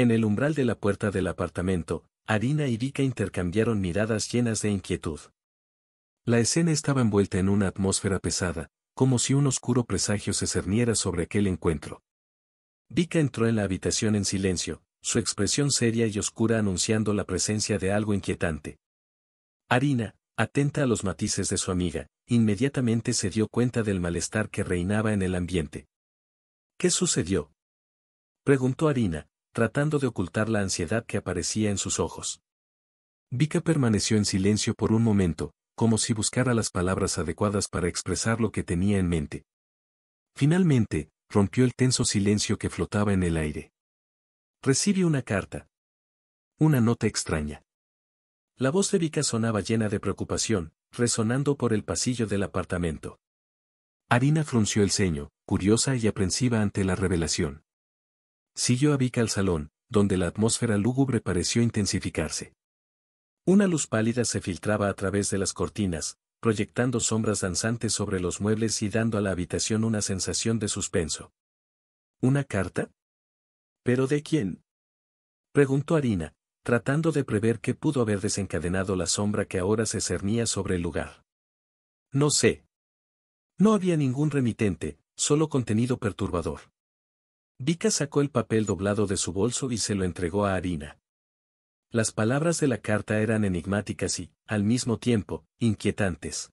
En el umbral de la puerta del apartamento, Arina y Vika intercambiaron miradas llenas de inquietud. La escena estaba envuelta en una atmósfera pesada, como si un oscuro presagio se cerniera sobre aquel encuentro. Vika entró en la habitación en silencio, su expresión seria y oscura anunciando la presencia de algo inquietante. Arina, atenta a los matices de su amiga, inmediatamente se dio cuenta del malestar que reinaba en el ambiente. ¿Qué sucedió? preguntó Harina tratando de ocultar la ansiedad que aparecía en sus ojos. Vika permaneció en silencio por un momento, como si buscara las palabras adecuadas para expresar lo que tenía en mente. Finalmente, rompió el tenso silencio que flotaba en el aire. Recibió una carta. Una nota extraña. La voz de Vika sonaba llena de preocupación, resonando por el pasillo del apartamento. Arina frunció el ceño, curiosa y aprensiva ante la revelación siguió a Vika al salón, donde la atmósfera lúgubre pareció intensificarse. Una luz pálida se filtraba a través de las cortinas, proyectando sombras danzantes sobre los muebles y dando a la habitación una sensación de suspenso. ¿Una carta? ¿Pero de quién? preguntó Harina, tratando de prever qué pudo haber desencadenado la sombra que ahora se cernía sobre el lugar. No sé. No había ningún remitente, solo contenido perturbador. Vika sacó el papel doblado de su bolso y se lo entregó a Harina. Las palabras de la carta eran enigmáticas y, al mismo tiempo, inquietantes.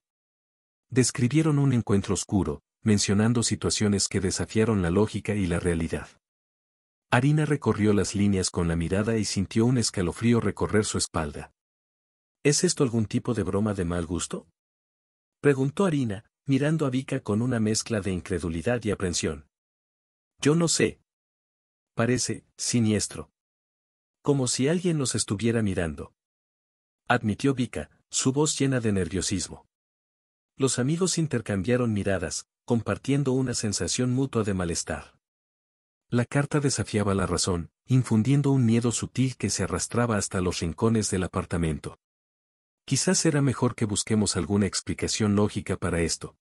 Describieron un encuentro oscuro, mencionando situaciones que desafiaron la lógica y la realidad. Harina recorrió las líneas con la mirada y sintió un escalofrío recorrer su espalda. ¿Es esto algún tipo de broma de mal gusto? Preguntó Harina, mirando a Vika con una mezcla de incredulidad y aprensión. Yo no sé. Parece, siniestro. Como si alguien nos estuviera mirando. Admitió Vika, su voz llena de nerviosismo. Los amigos intercambiaron miradas, compartiendo una sensación mutua de malestar. La carta desafiaba la razón, infundiendo un miedo sutil que se arrastraba hasta los rincones del apartamento. Quizás era mejor que busquemos alguna explicación lógica para esto.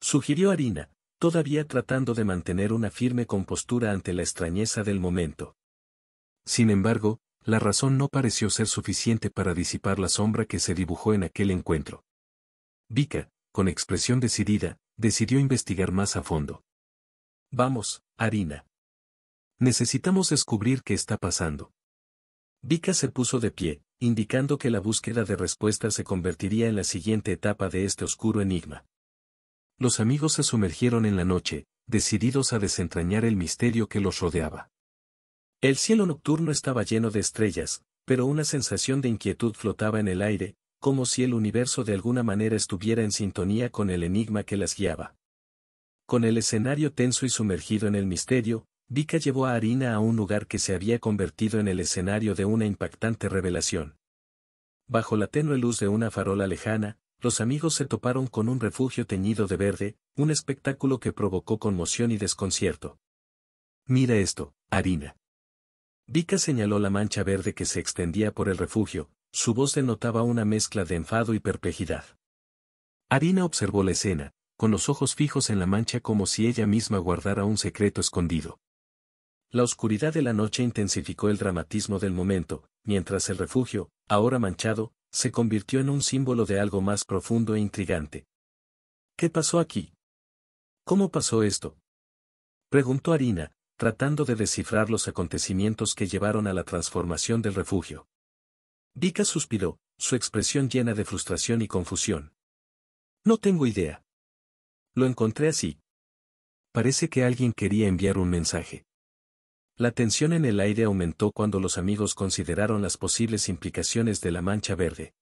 Sugirió Harina, todavía tratando de mantener una firme compostura ante la extrañeza del momento. Sin embargo, la razón no pareció ser suficiente para disipar la sombra que se dibujó en aquel encuentro. Vika, con expresión decidida, decidió investigar más a fondo. Vamos, Harina. Necesitamos descubrir qué está pasando. Vika se puso de pie, indicando que la búsqueda de respuestas se convertiría en la siguiente etapa de este oscuro enigma los amigos se sumergieron en la noche, decididos a desentrañar el misterio que los rodeaba. El cielo nocturno estaba lleno de estrellas, pero una sensación de inquietud flotaba en el aire, como si el universo de alguna manera estuviera en sintonía con el enigma que las guiaba. Con el escenario tenso y sumergido en el misterio, Vika llevó a Harina a un lugar que se había convertido en el escenario de una impactante revelación. Bajo la tenue luz de una farola lejana, los amigos se toparon con un refugio teñido de verde, un espectáculo que provocó conmoción y desconcierto. Mira esto, harina. Vika señaló la mancha verde que se extendía por el refugio, su voz denotaba una mezcla de enfado y perplejidad. Harina observó la escena, con los ojos fijos en la mancha como si ella misma guardara un secreto escondido. La oscuridad de la noche intensificó el dramatismo del momento, mientras el refugio, ahora manchado, se convirtió en un símbolo de algo más profundo e intrigante. ¿Qué pasó aquí? ¿Cómo pasó esto? Preguntó Harina, tratando de descifrar los acontecimientos que llevaron a la transformación del refugio. Vika suspiró, su expresión llena de frustración y confusión. No tengo idea. Lo encontré así. Parece que alguien quería enviar un mensaje. La tensión en el aire aumentó cuando los amigos consideraron las posibles implicaciones de la mancha verde.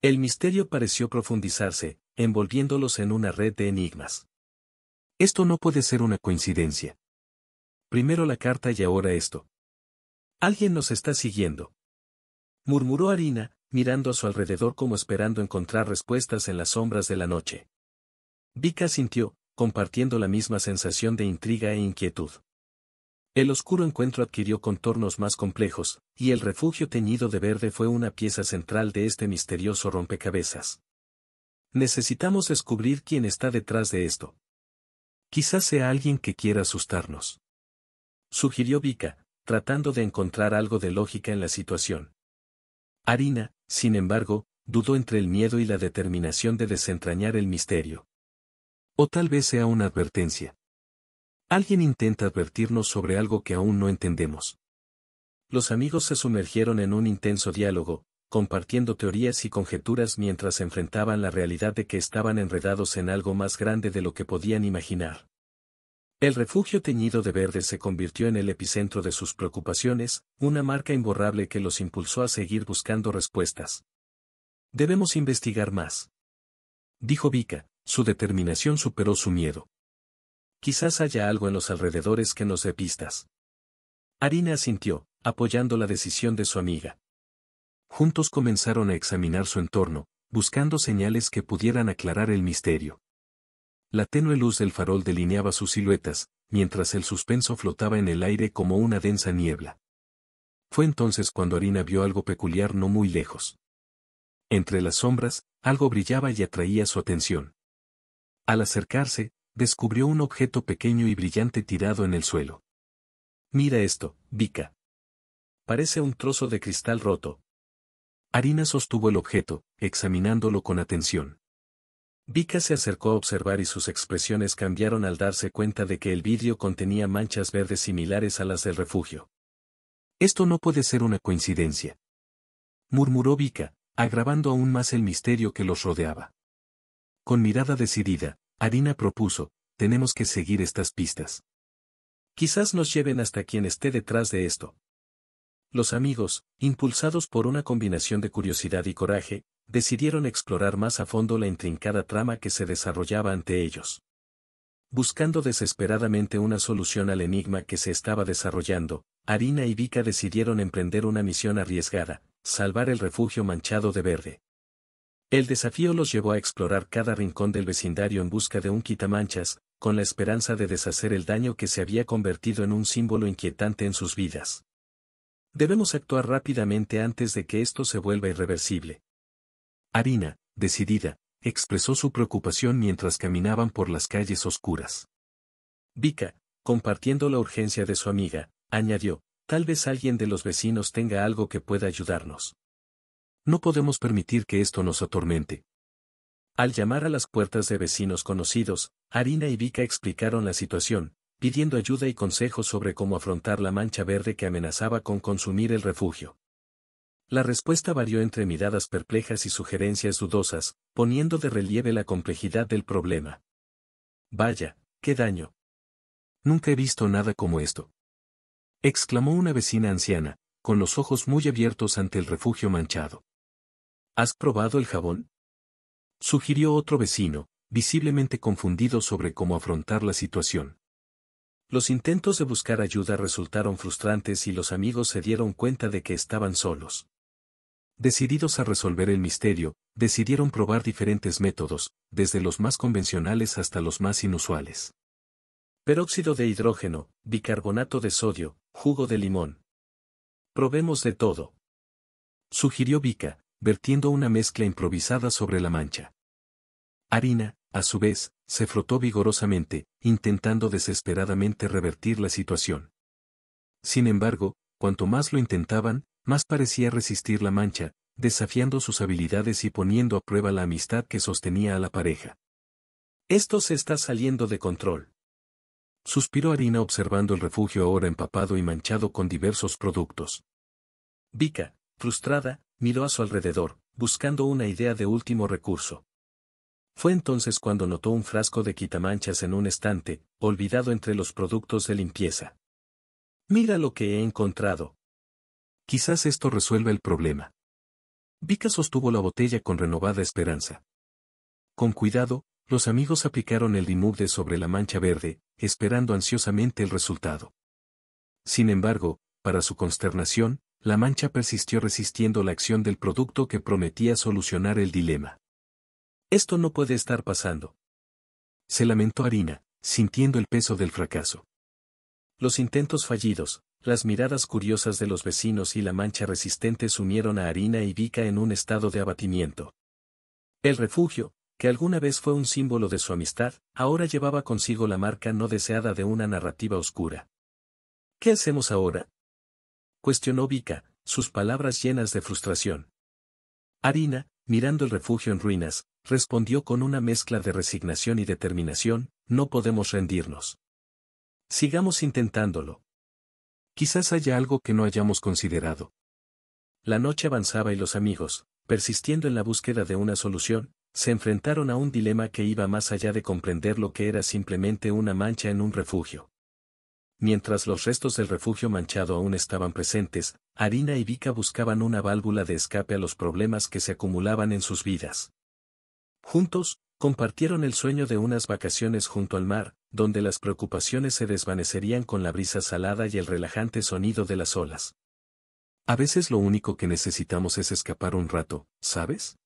El misterio pareció profundizarse, envolviéndolos en una red de enigmas. Esto no puede ser una coincidencia. Primero la carta y ahora esto. Alguien nos está siguiendo. Murmuró Harina, mirando a su alrededor como esperando encontrar respuestas en las sombras de la noche. Vika sintió, compartiendo la misma sensación de intriga e inquietud. El oscuro encuentro adquirió contornos más complejos, y el refugio teñido de verde fue una pieza central de este misterioso rompecabezas. Necesitamos descubrir quién está detrás de esto. Quizás sea alguien que quiera asustarnos. Sugirió Vika, tratando de encontrar algo de lógica en la situación. Harina, sin embargo, dudó entre el miedo y la determinación de desentrañar el misterio. O tal vez sea una advertencia. Alguien intenta advertirnos sobre algo que aún no entendemos. Los amigos se sumergieron en un intenso diálogo, compartiendo teorías y conjeturas mientras enfrentaban la realidad de que estaban enredados en algo más grande de lo que podían imaginar. El refugio teñido de verde se convirtió en el epicentro de sus preocupaciones, una marca imborrable que los impulsó a seguir buscando respuestas. Debemos investigar más. Dijo Vika, su determinación superó su miedo. Quizás haya algo en los alrededores que nos dé pistas. Harina asintió, apoyando la decisión de su amiga. Juntos comenzaron a examinar su entorno, buscando señales que pudieran aclarar el misterio. La tenue luz del farol delineaba sus siluetas, mientras el suspenso flotaba en el aire como una densa niebla. Fue entonces cuando Harina vio algo peculiar no muy lejos. Entre las sombras, algo brillaba y atraía su atención. Al acercarse, descubrió un objeto pequeño y brillante tirado en el suelo. Mira esto, Vika. Parece un trozo de cristal roto. Harina sostuvo el objeto, examinándolo con atención. Vika se acercó a observar y sus expresiones cambiaron al darse cuenta de que el vidrio contenía manchas verdes similares a las del refugio. Esto no puede ser una coincidencia. Murmuró Vika, agravando aún más el misterio que los rodeaba. Con mirada decidida, Harina propuso, tenemos que seguir estas pistas. Quizás nos lleven hasta quien esté detrás de esto. Los amigos, impulsados por una combinación de curiosidad y coraje, decidieron explorar más a fondo la intrincada trama que se desarrollaba ante ellos. Buscando desesperadamente una solución al enigma que se estaba desarrollando, Harina y Vika decidieron emprender una misión arriesgada, salvar el refugio manchado de verde. El desafío los llevó a explorar cada rincón del vecindario en busca de un quitamanchas, con la esperanza de deshacer el daño que se había convertido en un símbolo inquietante en sus vidas. Debemos actuar rápidamente antes de que esto se vuelva irreversible. Harina, decidida, expresó su preocupación mientras caminaban por las calles oscuras. Vika, compartiendo la urgencia de su amiga, añadió, tal vez alguien de los vecinos tenga algo que pueda ayudarnos. No podemos permitir que esto nos atormente. Al llamar a las puertas de vecinos conocidos, Harina y Vika explicaron la situación, pidiendo ayuda y consejos sobre cómo afrontar la mancha verde que amenazaba con consumir el refugio. La respuesta varió entre miradas perplejas y sugerencias dudosas, poniendo de relieve la complejidad del problema. Vaya, qué daño. Nunca he visto nada como esto. Exclamó una vecina anciana, con los ojos muy abiertos ante el refugio manchado. ¿Has probado el jabón? Sugirió otro vecino, visiblemente confundido sobre cómo afrontar la situación. Los intentos de buscar ayuda resultaron frustrantes y los amigos se dieron cuenta de que estaban solos. Decididos a resolver el misterio, decidieron probar diferentes métodos, desde los más convencionales hasta los más inusuales. Peróxido de hidrógeno, bicarbonato de sodio, jugo de limón. Probemos de todo. Sugirió Vika, vertiendo una mezcla improvisada sobre la mancha. Harina, a su vez, se frotó vigorosamente, intentando desesperadamente revertir la situación. Sin embargo, cuanto más lo intentaban, más parecía resistir la mancha, desafiando sus habilidades y poniendo a prueba la amistad que sostenía a la pareja. Esto se está saliendo de control. Suspiró Harina observando el refugio ahora empapado y manchado con diversos productos. Vika, frustrada, miró a su alrededor, buscando una idea de último recurso. Fue entonces cuando notó un frasco de quitamanchas en un estante, olvidado entre los productos de limpieza. Mira lo que he encontrado. Quizás esto resuelva el problema. Vika sostuvo la botella con renovada esperanza. Con cuidado, los amigos aplicaron el dimugde sobre la mancha verde, esperando ansiosamente el resultado. Sin embargo, para su consternación, la mancha persistió resistiendo la acción del producto que prometía solucionar el dilema. Esto no puede estar pasando. Se lamentó Harina, sintiendo el peso del fracaso. Los intentos fallidos, las miradas curiosas de los vecinos y la mancha resistente sumieron a Harina y Vika en un estado de abatimiento. El refugio, que alguna vez fue un símbolo de su amistad, ahora llevaba consigo la marca no deseada de una narrativa oscura. ¿Qué hacemos ahora? cuestionó Vika, sus palabras llenas de frustración. Harina, mirando el refugio en ruinas, respondió con una mezcla de resignación y determinación, no podemos rendirnos. Sigamos intentándolo. Quizás haya algo que no hayamos considerado. La noche avanzaba y los amigos, persistiendo en la búsqueda de una solución, se enfrentaron a un dilema que iba más allá de comprender lo que era simplemente una mancha en un refugio. Mientras los restos del refugio manchado aún estaban presentes, Harina y Vika buscaban una válvula de escape a los problemas que se acumulaban en sus vidas. Juntos, compartieron el sueño de unas vacaciones junto al mar, donde las preocupaciones se desvanecerían con la brisa salada y el relajante sonido de las olas. A veces lo único que necesitamos es escapar un rato, ¿sabes?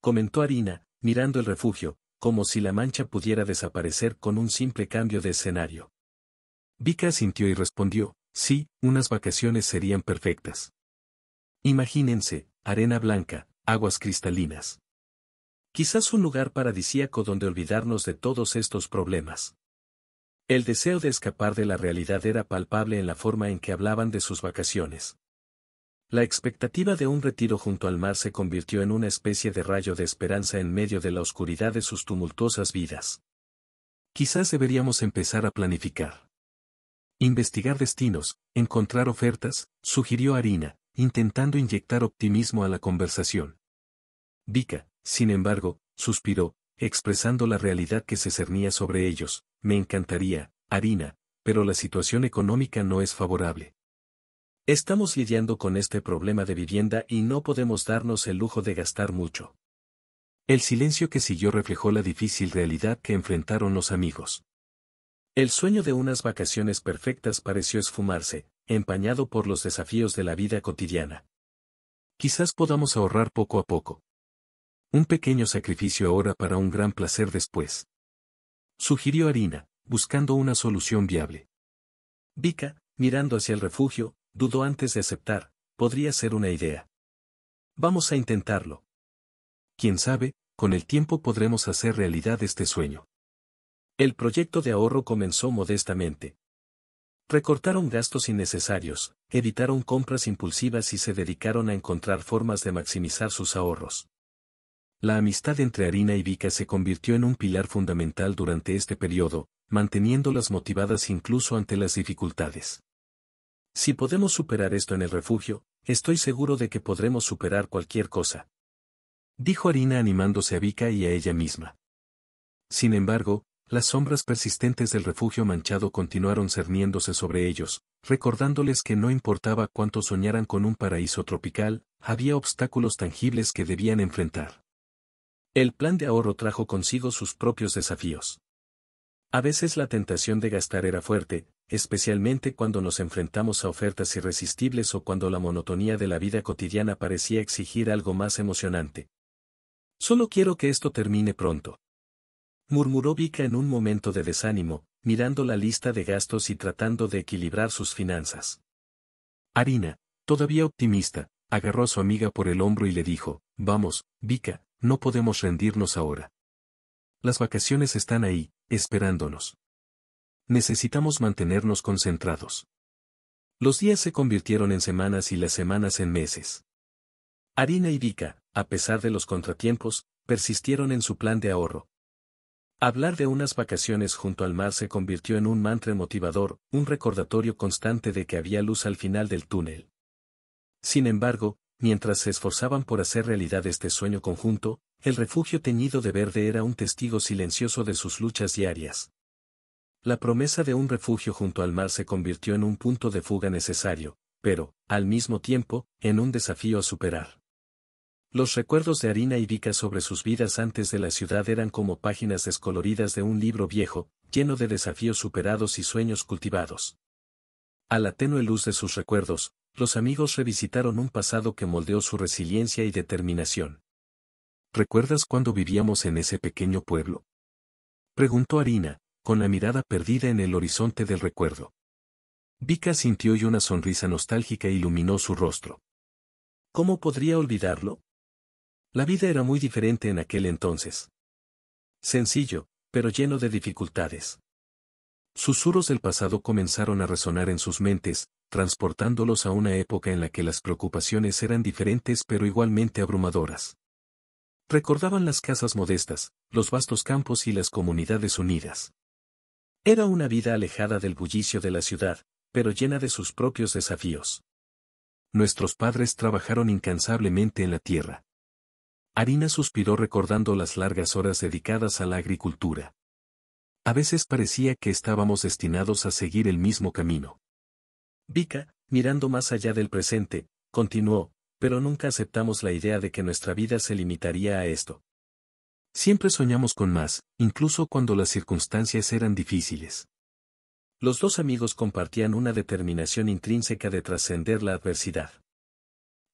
Comentó Harina, mirando el refugio, como si la mancha pudiera desaparecer con un simple cambio de escenario. Vika sintió y respondió, sí, unas vacaciones serían perfectas. Imagínense, arena blanca, aguas cristalinas. Quizás un lugar paradisíaco donde olvidarnos de todos estos problemas. El deseo de escapar de la realidad era palpable en la forma en que hablaban de sus vacaciones. La expectativa de un retiro junto al mar se convirtió en una especie de rayo de esperanza en medio de la oscuridad de sus tumultuosas vidas. Quizás deberíamos empezar a planificar. Investigar destinos, encontrar ofertas, sugirió Harina, intentando inyectar optimismo a la conversación. Vika, sin embargo, suspiró, expresando la realidad que se cernía sobre ellos. Me encantaría, Harina, pero la situación económica no es favorable. Estamos lidiando con este problema de vivienda y no podemos darnos el lujo de gastar mucho. El silencio que siguió reflejó la difícil realidad que enfrentaron los amigos. El sueño de unas vacaciones perfectas pareció esfumarse, empañado por los desafíos de la vida cotidiana. Quizás podamos ahorrar poco a poco. Un pequeño sacrificio ahora para un gran placer después. Sugirió Harina, buscando una solución viable. Vika, mirando hacia el refugio, dudó antes de aceptar, podría ser una idea. Vamos a intentarlo. Quién sabe, con el tiempo podremos hacer realidad este sueño. El proyecto de ahorro comenzó modestamente. Recortaron gastos innecesarios, evitaron compras impulsivas y se dedicaron a encontrar formas de maximizar sus ahorros. La amistad entre Harina y Vika se convirtió en un pilar fundamental durante este periodo, manteniéndolas motivadas incluso ante las dificultades. Si podemos superar esto en el refugio, estoy seguro de que podremos superar cualquier cosa. Dijo Harina animándose a Vika y a ella misma. Sin embargo, las sombras persistentes del refugio manchado continuaron cerniéndose sobre ellos, recordándoles que no importaba cuánto soñaran con un paraíso tropical, había obstáculos tangibles que debían enfrentar. El plan de ahorro trajo consigo sus propios desafíos. A veces la tentación de gastar era fuerte, especialmente cuando nos enfrentamos a ofertas irresistibles o cuando la monotonía de la vida cotidiana parecía exigir algo más emocionante. Solo quiero que esto termine pronto murmuró Vika en un momento de desánimo, mirando la lista de gastos y tratando de equilibrar sus finanzas. Harina, todavía optimista, agarró a su amiga por el hombro y le dijo, Vamos, Vika, no podemos rendirnos ahora. Las vacaciones están ahí, esperándonos. Necesitamos mantenernos concentrados. Los días se convirtieron en semanas y las semanas en meses. Harina y Vika, a pesar de los contratiempos, persistieron en su plan de ahorro, Hablar de unas vacaciones junto al mar se convirtió en un mantra motivador, un recordatorio constante de que había luz al final del túnel. Sin embargo, mientras se esforzaban por hacer realidad este sueño conjunto, el refugio teñido de verde era un testigo silencioso de sus luchas diarias. La promesa de un refugio junto al mar se convirtió en un punto de fuga necesario, pero, al mismo tiempo, en un desafío a superar. Los recuerdos de Harina y Vika sobre sus vidas antes de la ciudad eran como páginas descoloridas de un libro viejo, lleno de desafíos superados y sueños cultivados. A la tenue luz de sus recuerdos, los amigos revisitaron un pasado que moldeó su resiliencia y determinación. ¿Recuerdas cuando vivíamos en ese pequeño pueblo? Preguntó Harina, con la mirada perdida en el horizonte del recuerdo. Vika sintió y una sonrisa nostálgica iluminó su rostro. ¿Cómo podría olvidarlo? La vida era muy diferente en aquel entonces. Sencillo, pero lleno de dificultades. Susurros del pasado comenzaron a resonar en sus mentes, transportándolos a una época en la que las preocupaciones eran diferentes pero igualmente abrumadoras. Recordaban las casas modestas, los vastos campos y las comunidades unidas. Era una vida alejada del bullicio de la ciudad, pero llena de sus propios desafíos. Nuestros padres trabajaron incansablemente en la tierra. Harina suspiró recordando las largas horas dedicadas a la agricultura. A veces parecía que estábamos destinados a seguir el mismo camino. Vika, mirando más allá del presente, continuó, pero nunca aceptamos la idea de que nuestra vida se limitaría a esto. Siempre soñamos con más, incluso cuando las circunstancias eran difíciles. Los dos amigos compartían una determinación intrínseca de trascender la adversidad.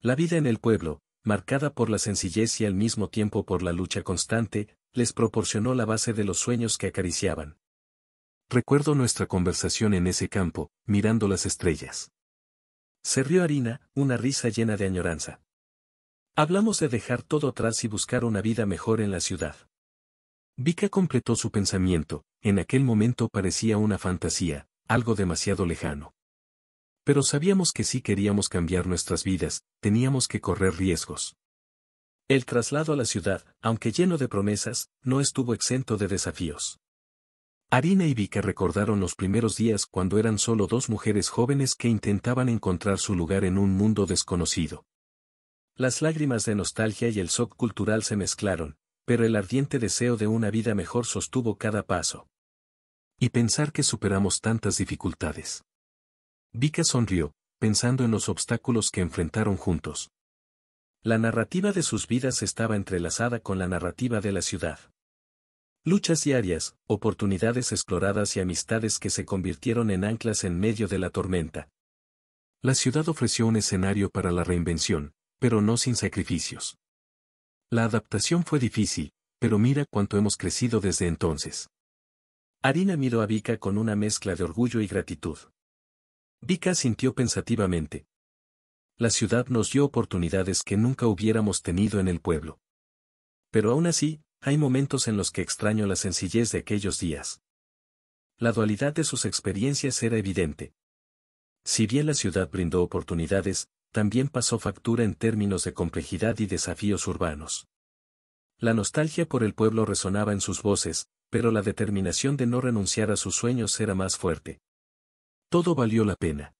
La vida en el pueblo, marcada por la sencillez y al mismo tiempo por la lucha constante, les proporcionó la base de los sueños que acariciaban. Recuerdo nuestra conversación en ese campo, mirando las estrellas. Se rió Harina, una risa llena de añoranza. Hablamos de dejar todo atrás y buscar una vida mejor en la ciudad. Vika completó su pensamiento, en aquel momento parecía una fantasía, algo demasiado lejano. Pero sabíamos que si queríamos cambiar nuestras vidas, teníamos que correr riesgos. El traslado a la ciudad, aunque lleno de promesas, no estuvo exento de desafíos. Arina y Vika recordaron los primeros días cuando eran solo dos mujeres jóvenes que intentaban encontrar su lugar en un mundo desconocido. Las lágrimas de nostalgia y el shock cultural se mezclaron, pero el ardiente deseo de una vida mejor sostuvo cada paso. Y pensar que superamos tantas dificultades. Vika sonrió, pensando en los obstáculos que enfrentaron juntos. La narrativa de sus vidas estaba entrelazada con la narrativa de la ciudad. Luchas diarias, oportunidades exploradas y amistades que se convirtieron en anclas en medio de la tormenta. La ciudad ofreció un escenario para la reinvención, pero no sin sacrificios. La adaptación fue difícil, pero mira cuánto hemos crecido desde entonces. Arina miró a Vika con una mezcla de orgullo y gratitud. Vika sintió pensativamente. La ciudad nos dio oportunidades que nunca hubiéramos tenido en el pueblo. Pero aún así, hay momentos en los que extraño la sencillez de aquellos días. La dualidad de sus experiencias era evidente. Si bien la ciudad brindó oportunidades, también pasó factura en términos de complejidad y desafíos urbanos. La nostalgia por el pueblo resonaba en sus voces, pero la determinación de no renunciar a sus sueños era más fuerte. Todo valió la pena.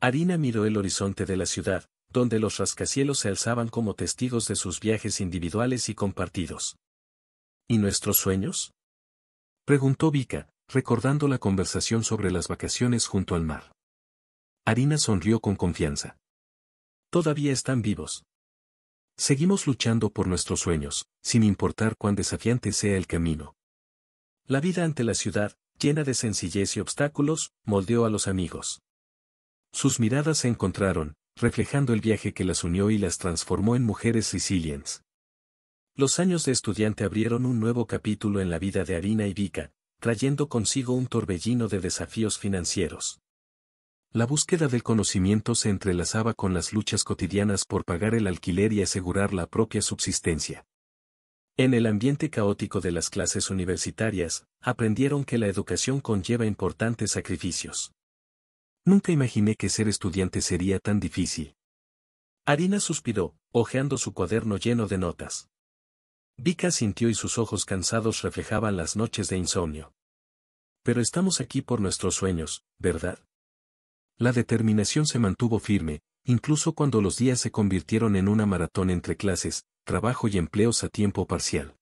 Harina miró el horizonte de la ciudad, donde los rascacielos se alzaban como testigos de sus viajes individuales y compartidos. ¿Y nuestros sueños? Preguntó Vika, recordando la conversación sobre las vacaciones junto al mar. Harina sonrió con confianza. Todavía están vivos. Seguimos luchando por nuestros sueños, sin importar cuán desafiante sea el camino. La vida ante la ciudad, llena de sencillez y obstáculos, moldeó a los amigos. Sus miradas se encontraron, reflejando el viaje que las unió y las transformó en mujeres sicilians. Los años de estudiante abrieron un nuevo capítulo en la vida de Arina y Vika, trayendo consigo un torbellino de desafíos financieros. La búsqueda del conocimiento se entrelazaba con las luchas cotidianas por pagar el alquiler y asegurar la propia subsistencia. En el ambiente caótico de las clases universitarias, aprendieron que la educación conlleva importantes sacrificios. Nunca imaginé que ser estudiante sería tan difícil. Arina suspiró, ojeando su cuaderno lleno de notas. Vika sintió y sus ojos cansados reflejaban las noches de insomnio. Pero estamos aquí por nuestros sueños, ¿verdad? La determinación se mantuvo firme, incluso cuando los días se convirtieron en una maratón entre clases, trabajo y empleos a tiempo parcial.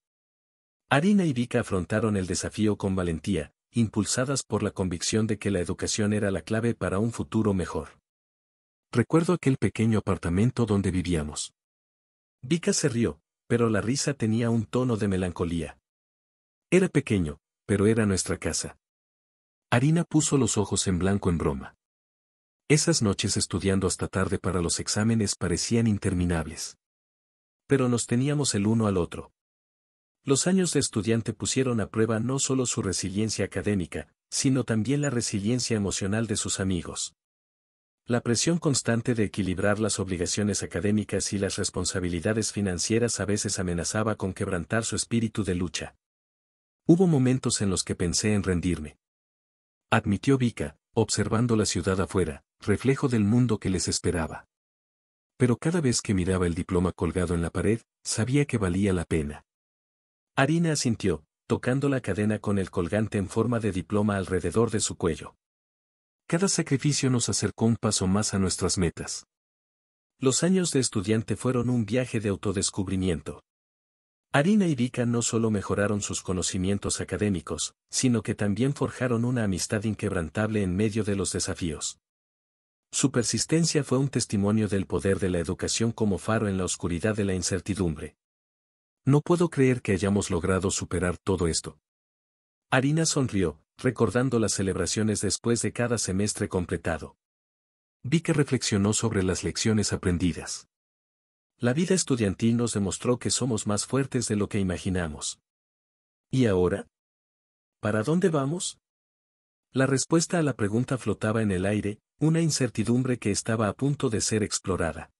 Arina y Vika afrontaron el desafío con valentía, impulsadas por la convicción de que la educación era la clave para un futuro mejor. Recuerdo aquel pequeño apartamento donde vivíamos. Vika se rió, pero la risa tenía un tono de melancolía. Era pequeño, pero era nuestra casa. Arina puso los ojos en blanco en broma. Esas noches estudiando hasta tarde para los exámenes parecían interminables pero nos teníamos el uno al otro. Los años de estudiante pusieron a prueba no solo su resiliencia académica, sino también la resiliencia emocional de sus amigos. La presión constante de equilibrar las obligaciones académicas y las responsabilidades financieras a veces amenazaba con quebrantar su espíritu de lucha. Hubo momentos en los que pensé en rendirme. Admitió Vika, observando la ciudad afuera, reflejo del mundo que les esperaba pero cada vez que miraba el diploma colgado en la pared, sabía que valía la pena. Harina asintió, tocando la cadena con el colgante en forma de diploma alrededor de su cuello. Cada sacrificio nos acercó un paso más a nuestras metas. Los años de estudiante fueron un viaje de autodescubrimiento. Harina y Vika no solo mejoraron sus conocimientos académicos, sino que también forjaron una amistad inquebrantable en medio de los desafíos. Su persistencia fue un testimonio del poder de la educación como faro en la oscuridad de la incertidumbre. No puedo creer que hayamos logrado superar todo esto. Harina sonrió, recordando las celebraciones después de cada semestre completado. Vi que reflexionó sobre las lecciones aprendidas. La vida estudiantil nos demostró que somos más fuertes de lo que imaginamos. ¿Y ahora? ¿Para dónde vamos? La respuesta a la pregunta flotaba en el aire, una incertidumbre que estaba a punto de ser explorada.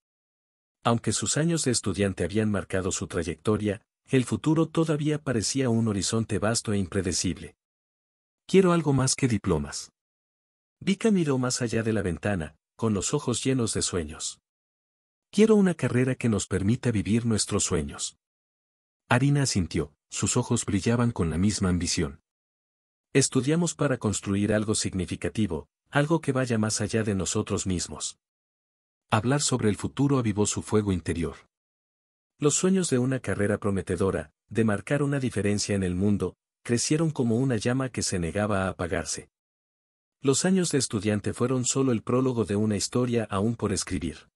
Aunque sus años de estudiante habían marcado su trayectoria, el futuro todavía parecía un horizonte vasto e impredecible. Quiero algo más que diplomas. Vika miró más allá de la ventana, con los ojos llenos de sueños. Quiero una carrera que nos permita vivir nuestros sueños. Arina asintió, sus ojos brillaban con la misma ambición. Estudiamos para construir algo significativo, algo que vaya más allá de nosotros mismos. Hablar sobre el futuro avivó su fuego interior. Los sueños de una carrera prometedora, de marcar una diferencia en el mundo, crecieron como una llama que se negaba a apagarse. Los años de estudiante fueron solo el prólogo de una historia aún por escribir.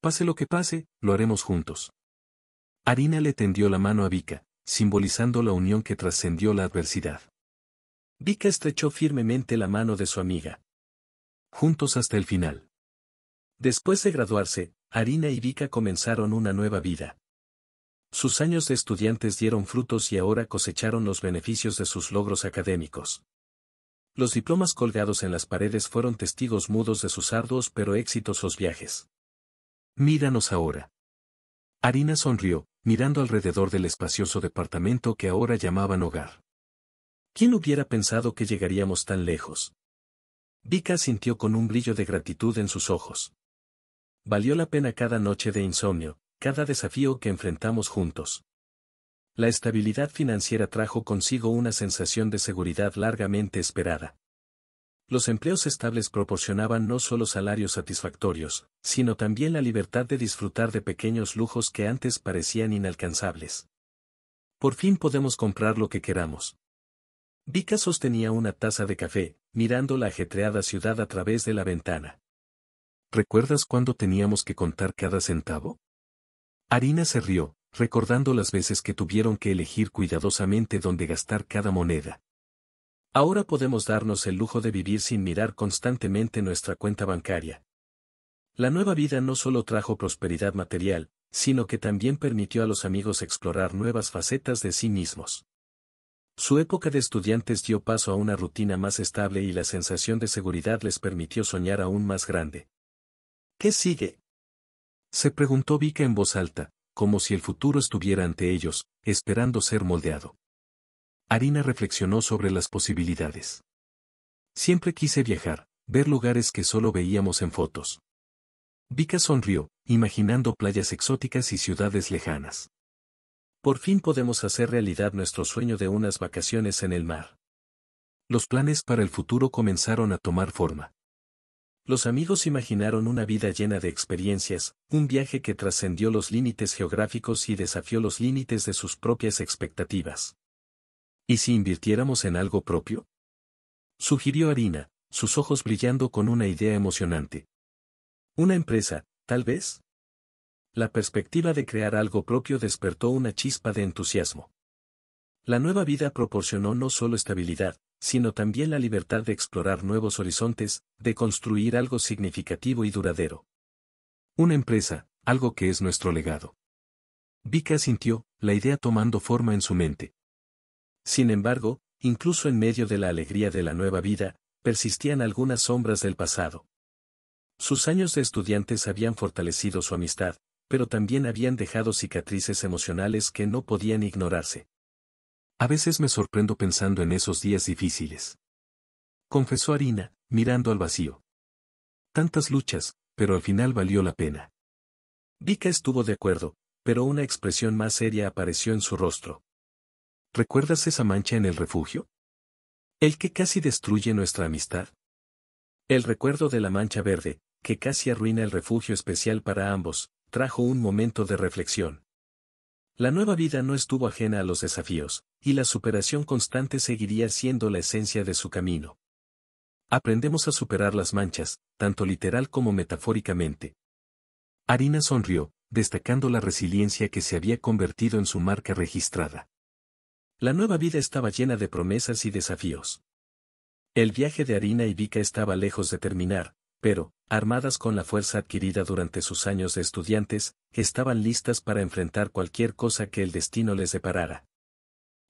Pase lo que pase, lo haremos juntos. Harina le tendió la mano a Vika, simbolizando la unión que trascendió la adversidad. Vika estrechó firmemente la mano de su amiga. Juntos hasta el final. Después de graduarse, Arina y Vika comenzaron una nueva vida. Sus años de estudiantes dieron frutos y ahora cosecharon los beneficios de sus logros académicos. Los diplomas colgados en las paredes fueron testigos mudos de sus arduos pero exitosos viajes. Míranos ahora. Arina sonrió, mirando alrededor del espacioso departamento que ahora llamaban hogar. ¿Quién hubiera pensado que llegaríamos tan lejos? Vika sintió con un brillo de gratitud en sus ojos. Valió la pena cada noche de insomnio, cada desafío que enfrentamos juntos. La estabilidad financiera trajo consigo una sensación de seguridad largamente esperada. Los empleos estables proporcionaban no solo salarios satisfactorios, sino también la libertad de disfrutar de pequeños lujos que antes parecían inalcanzables. Por fin podemos comprar lo que queramos, Vika sostenía una taza de café, mirando la ajetreada ciudad a través de la ventana. ¿Recuerdas cuándo teníamos que contar cada centavo? Harina se rió, recordando las veces que tuvieron que elegir cuidadosamente dónde gastar cada moneda. Ahora podemos darnos el lujo de vivir sin mirar constantemente nuestra cuenta bancaria. La nueva vida no solo trajo prosperidad material, sino que también permitió a los amigos explorar nuevas facetas de sí mismos. Su época de estudiantes dio paso a una rutina más estable y la sensación de seguridad les permitió soñar aún más grande. ¿Qué sigue? Se preguntó Vika en voz alta, como si el futuro estuviera ante ellos, esperando ser moldeado. Arina reflexionó sobre las posibilidades. Siempre quise viajar, ver lugares que solo veíamos en fotos. Vika sonrió, imaginando playas exóticas y ciudades lejanas. Por fin podemos hacer realidad nuestro sueño de unas vacaciones en el mar. Los planes para el futuro comenzaron a tomar forma. Los amigos imaginaron una vida llena de experiencias, un viaje que trascendió los límites geográficos y desafió los límites de sus propias expectativas. ¿Y si invirtiéramos en algo propio? Sugirió Harina, sus ojos brillando con una idea emocionante. Una empresa, tal vez la perspectiva de crear algo propio despertó una chispa de entusiasmo. La nueva vida proporcionó no solo estabilidad, sino también la libertad de explorar nuevos horizontes, de construir algo significativo y duradero. Una empresa, algo que es nuestro legado. Vika sintió, la idea tomando forma en su mente. Sin embargo, incluso en medio de la alegría de la nueva vida, persistían algunas sombras del pasado. Sus años de estudiantes habían fortalecido su amistad, pero también habían dejado cicatrices emocionales que no podían ignorarse. A veces me sorprendo pensando en esos días difíciles. Confesó Harina, mirando al vacío. Tantas luchas, pero al final valió la pena. Vika estuvo de acuerdo, pero una expresión más seria apareció en su rostro. ¿Recuerdas esa mancha en el refugio? El que casi destruye nuestra amistad. El recuerdo de la mancha verde, que casi arruina el refugio especial para ambos, trajo un momento de reflexión. La nueva vida no estuvo ajena a los desafíos, y la superación constante seguiría siendo la esencia de su camino. Aprendemos a superar las manchas, tanto literal como metafóricamente. Harina sonrió, destacando la resiliencia que se había convertido en su marca registrada. La nueva vida estaba llena de promesas y desafíos. El viaje de Harina y Vika estaba lejos de terminar, pero, armadas con la fuerza adquirida durante sus años de estudiantes, estaban listas para enfrentar cualquier cosa que el destino les deparara.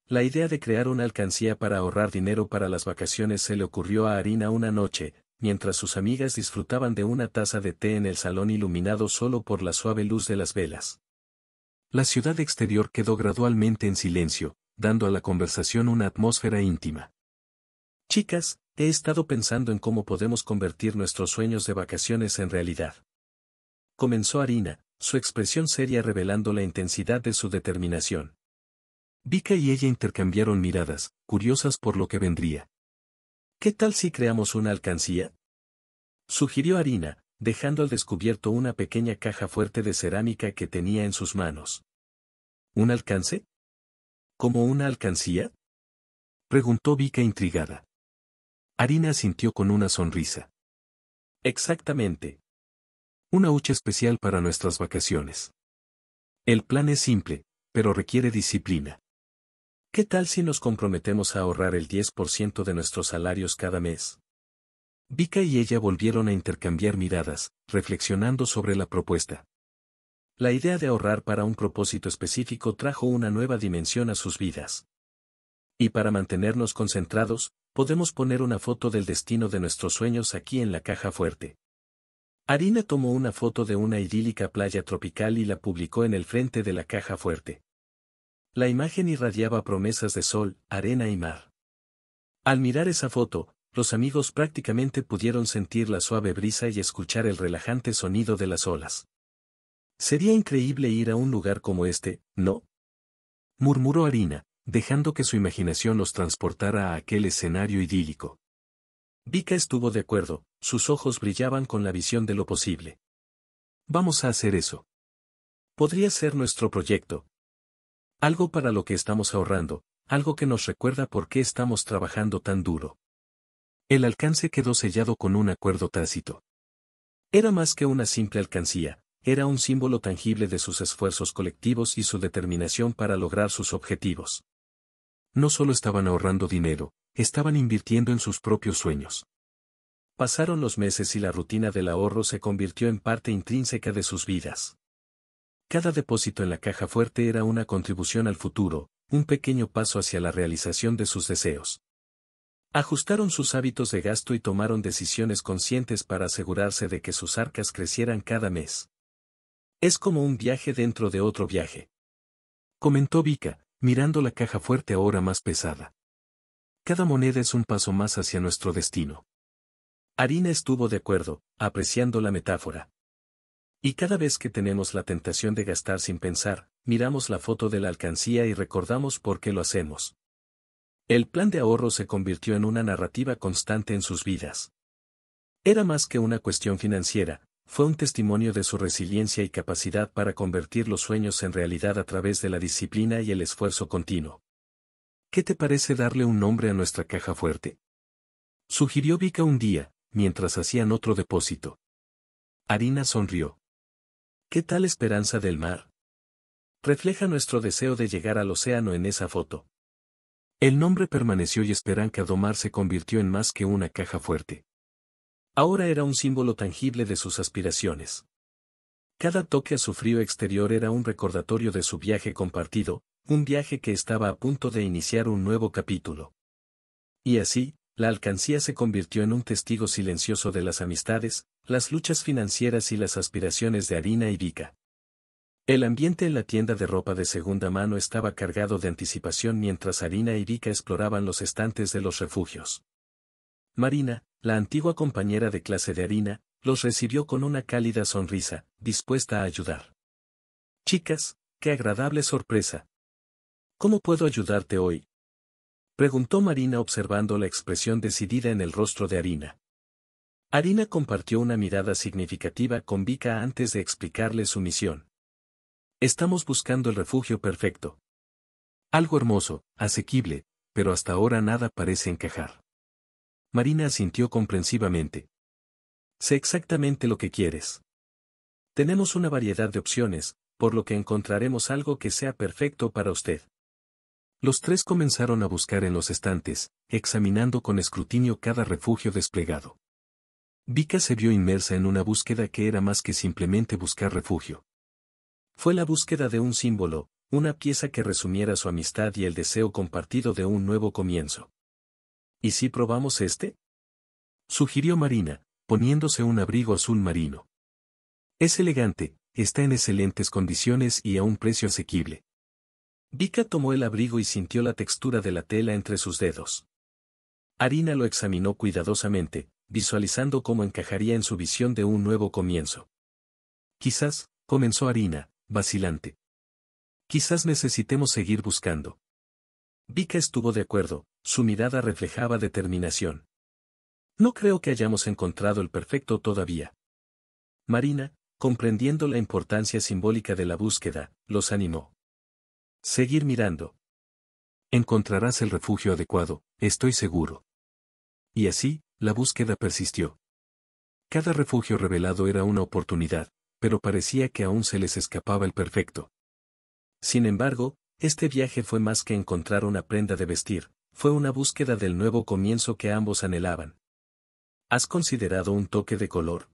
La idea de crear una alcancía para ahorrar dinero para las vacaciones se le ocurrió a Harina una noche, mientras sus amigas disfrutaban de una taza de té en el salón iluminado solo por la suave luz de las velas. La ciudad exterior quedó gradualmente en silencio, dando a la conversación una atmósfera íntima. Chicas, He estado pensando en cómo podemos convertir nuestros sueños de vacaciones en realidad. Comenzó Harina, su expresión seria revelando la intensidad de su determinación. Vika y ella intercambiaron miradas, curiosas por lo que vendría. ¿Qué tal si creamos una alcancía? Sugirió Harina, dejando al descubierto una pequeña caja fuerte de cerámica que tenía en sus manos. ¿Un alcance? ¿Como una alcancía? Preguntó Vika intrigada. Harina asintió con una sonrisa. Exactamente. Una hucha especial para nuestras vacaciones. El plan es simple, pero requiere disciplina. ¿Qué tal si nos comprometemos a ahorrar el 10% de nuestros salarios cada mes? Vika y ella volvieron a intercambiar miradas, reflexionando sobre la propuesta. La idea de ahorrar para un propósito específico trajo una nueva dimensión a sus vidas. Y para mantenernos concentrados, podemos poner una foto del destino de nuestros sueños aquí en la caja fuerte. Harina tomó una foto de una idílica playa tropical y la publicó en el frente de la caja fuerte. La imagen irradiaba promesas de sol, arena y mar. Al mirar esa foto, los amigos prácticamente pudieron sentir la suave brisa y escuchar el relajante sonido de las olas. Sería increíble ir a un lugar como este, ¿no? murmuró Harina, dejando que su imaginación los transportara a aquel escenario idílico. Vika estuvo de acuerdo, sus ojos brillaban con la visión de lo posible. Vamos a hacer eso. Podría ser nuestro proyecto. Algo para lo que estamos ahorrando, algo que nos recuerda por qué estamos trabajando tan duro. El alcance quedó sellado con un acuerdo tácito. Era más que una simple alcancía, era un símbolo tangible de sus esfuerzos colectivos y su determinación para lograr sus objetivos no solo estaban ahorrando dinero, estaban invirtiendo en sus propios sueños. Pasaron los meses y la rutina del ahorro se convirtió en parte intrínseca de sus vidas. Cada depósito en la caja fuerte era una contribución al futuro, un pequeño paso hacia la realización de sus deseos. Ajustaron sus hábitos de gasto y tomaron decisiones conscientes para asegurarse de que sus arcas crecieran cada mes. Es como un viaje dentro de otro viaje. Comentó Vika, mirando la caja fuerte ahora más pesada. Cada moneda es un paso más hacia nuestro destino. Harina estuvo de acuerdo, apreciando la metáfora. Y cada vez que tenemos la tentación de gastar sin pensar, miramos la foto de la alcancía y recordamos por qué lo hacemos. El plan de ahorro se convirtió en una narrativa constante en sus vidas. Era más que una cuestión financiera, fue un testimonio de su resiliencia y capacidad para convertir los sueños en realidad a través de la disciplina y el esfuerzo continuo. ¿Qué te parece darle un nombre a nuestra caja fuerte? Sugirió Vika un día, mientras hacían otro depósito. Harina sonrió. ¿Qué tal Esperanza del Mar? Refleja nuestro deseo de llegar al océano en esa foto. El nombre permaneció y Esperanza Domar se convirtió en más que una caja fuerte. Ahora era un símbolo tangible de sus aspiraciones. Cada toque a su frío exterior era un recordatorio de su viaje compartido, un viaje que estaba a punto de iniciar un nuevo capítulo. Y así, la alcancía se convirtió en un testigo silencioso de las amistades, las luchas financieras y las aspiraciones de Harina y Vika. El ambiente en la tienda de ropa de segunda mano estaba cargado de anticipación mientras Harina y Vika exploraban los estantes de los refugios. Marina, la antigua compañera de clase de harina, los recibió con una cálida sonrisa, dispuesta a ayudar. Chicas, qué agradable sorpresa. ¿Cómo puedo ayudarte hoy? Preguntó Marina observando la expresión decidida en el rostro de Harina. Harina compartió una mirada significativa con Vika antes de explicarle su misión. Estamos buscando el refugio perfecto. Algo hermoso, asequible, pero hasta ahora nada parece encajar. Marina asintió comprensivamente. Sé exactamente lo que quieres. Tenemos una variedad de opciones, por lo que encontraremos algo que sea perfecto para usted. Los tres comenzaron a buscar en los estantes, examinando con escrutinio cada refugio desplegado. Vika se vio inmersa en una búsqueda que era más que simplemente buscar refugio. Fue la búsqueda de un símbolo, una pieza que resumiera su amistad y el deseo compartido de un nuevo comienzo. ¿Y si probamos este? Sugirió Marina, poniéndose un abrigo azul marino. Es elegante, está en excelentes condiciones y a un precio asequible. Vika tomó el abrigo y sintió la textura de la tela entre sus dedos. Harina lo examinó cuidadosamente, visualizando cómo encajaría en su visión de un nuevo comienzo. Quizás, comenzó Harina, vacilante. Quizás necesitemos seguir buscando. Vika estuvo de acuerdo, su mirada reflejaba determinación. No creo que hayamos encontrado el perfecto todavía. Marina, comprendiendo la importancia simbólica de la búsqueda, los animó. Seguir mirando. Encontrarás el refugio adecuado, estoy seguro. Y así, la búsqueda persistió. Cada refugio revelado era una oportunidad, pero parecía que aún se les escapaba el perfecto. Sin embargo, este viaje fue más que encontrar una prenda de vestir, fue una búsqueda del nuevo comienzo que ambos anhelaban. ¿Has considerado un toque de color?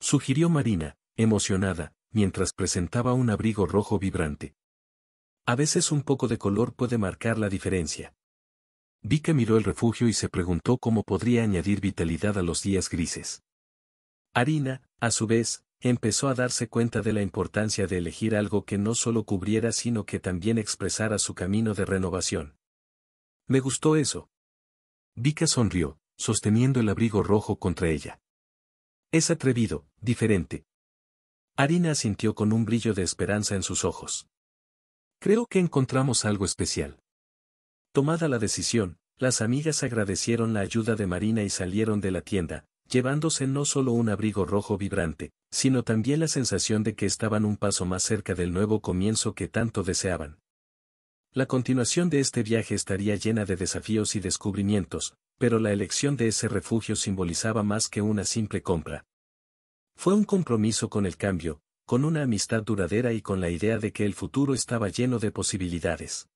Sugirió Marina, emocionada, mientras presentaba un abrigo rojo vibrante. A veces un poco de color puede marcar la diferencia. Vika miró el refugio y se preguntó cómo podría añadir vitalidad a los días grises. Harina, a su vez, empezó a darse cuenta de la importancia de elegir algo que no solo cubriera sino que también expresara su camino de renovación. Me gustó eso. Vika sonrió, sosteniendo el abrigo rojo contra ella. Es atrevido, diferente. Harina asintió con un brillo de esperanza en sus ojos. Creo que encontramos algo especial. Tomada la decisión, las amigas agradecieron la ayuda de Marina y salieron de la tienda, llevándose no solo un abrigo rojo vibrante, sino también la sensación de que estaban un paso más cerca del nuevo comienzo que tanto deseaban. La continuación de este viaje estaría llena de desafíos y descubrimientos, pero la elección de ese refugio simbolizaba más que una simple compra. Fue un compromiso con el cambio, con una amistad duradera y con la idea de que el futuro estaba lleno de posibilidades.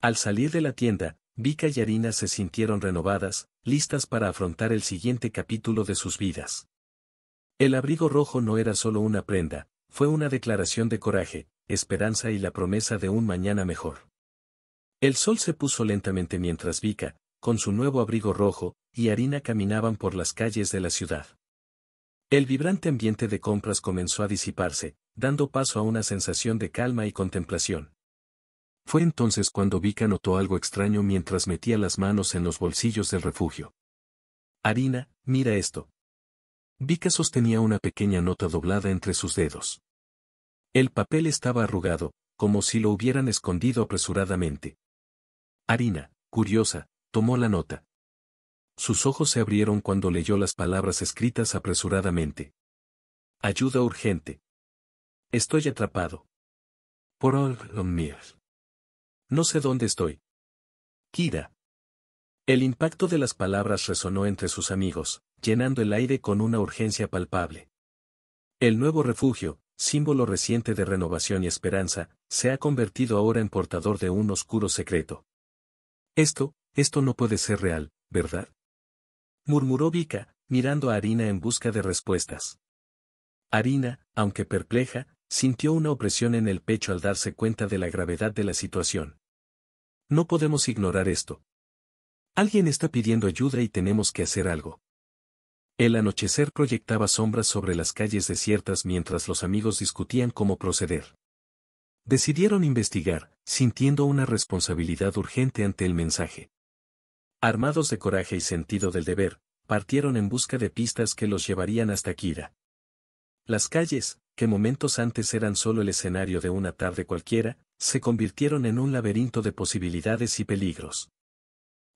Al salir de la tienda, Vika y Arina se sintieron renovadas, listas para afrontar el siguiente capítulo de sus vidas. El abrigo rojo no era solo una prenda, fue una declaración de coraje, esperanza y la promesa de un mañana mejor. El sol se puso lentamente mientras Vika, con su nuevo abrigo rojo, y Harina caminaban por las calles de la ciudad. El vibrante ambiente de compras comenzó a disiparse, dando paso a una sensación de calma y contemplación. Fue entonces cuando Vika notó algo extraño mientras metía las manos en los bolsillos del refugio. Harina, mira esto. Vika sostenía una pequeña nota doblada entre sus dedos. El papel estaba arrugado, como si lo hubieran escondido apresuradamente. Harina, curiosa, tomó la nota. Sus ojos se abrieron cuando leyó las palabras escritas apresuradamente. Ayuda urgente. Estoy atrapado. Por mío. No sé dónde estoy. Kira. El impacto de las palabras resonó entre sus amigos, llenando el aire con una urgencia palpable. El nuevo refugio, símbolo reciente de renovación y esperanza, se ha convertido ahora en portador de un oscuro secreto. Esto, esto no puede ser real, ¿verdad? murmuró Vika, mirando a Harina en busca de respuestas. Harina, aunque perpleja, sintió una opresión en el pecho al darse cuenta de la gravedad de la situación. No podemos ignorar esto. Alguien está pidiendo ayuda y tenemos que hacer algo. El anochecer proyectaba sombras sobre las calles desiertas mientras los amigos discutían cómo proceder. Decidieron investigar, sintiendo una responsabilidad urgente ante el mensaje. Armados de coraje y sentido del deber, partieron en busca de pistas que los llevarían hasta Kira. Las calles, que momentos antes eran solo el escenario de una tarde cualquiera, se convirtieron en un laberinto de posibilidades y peligros.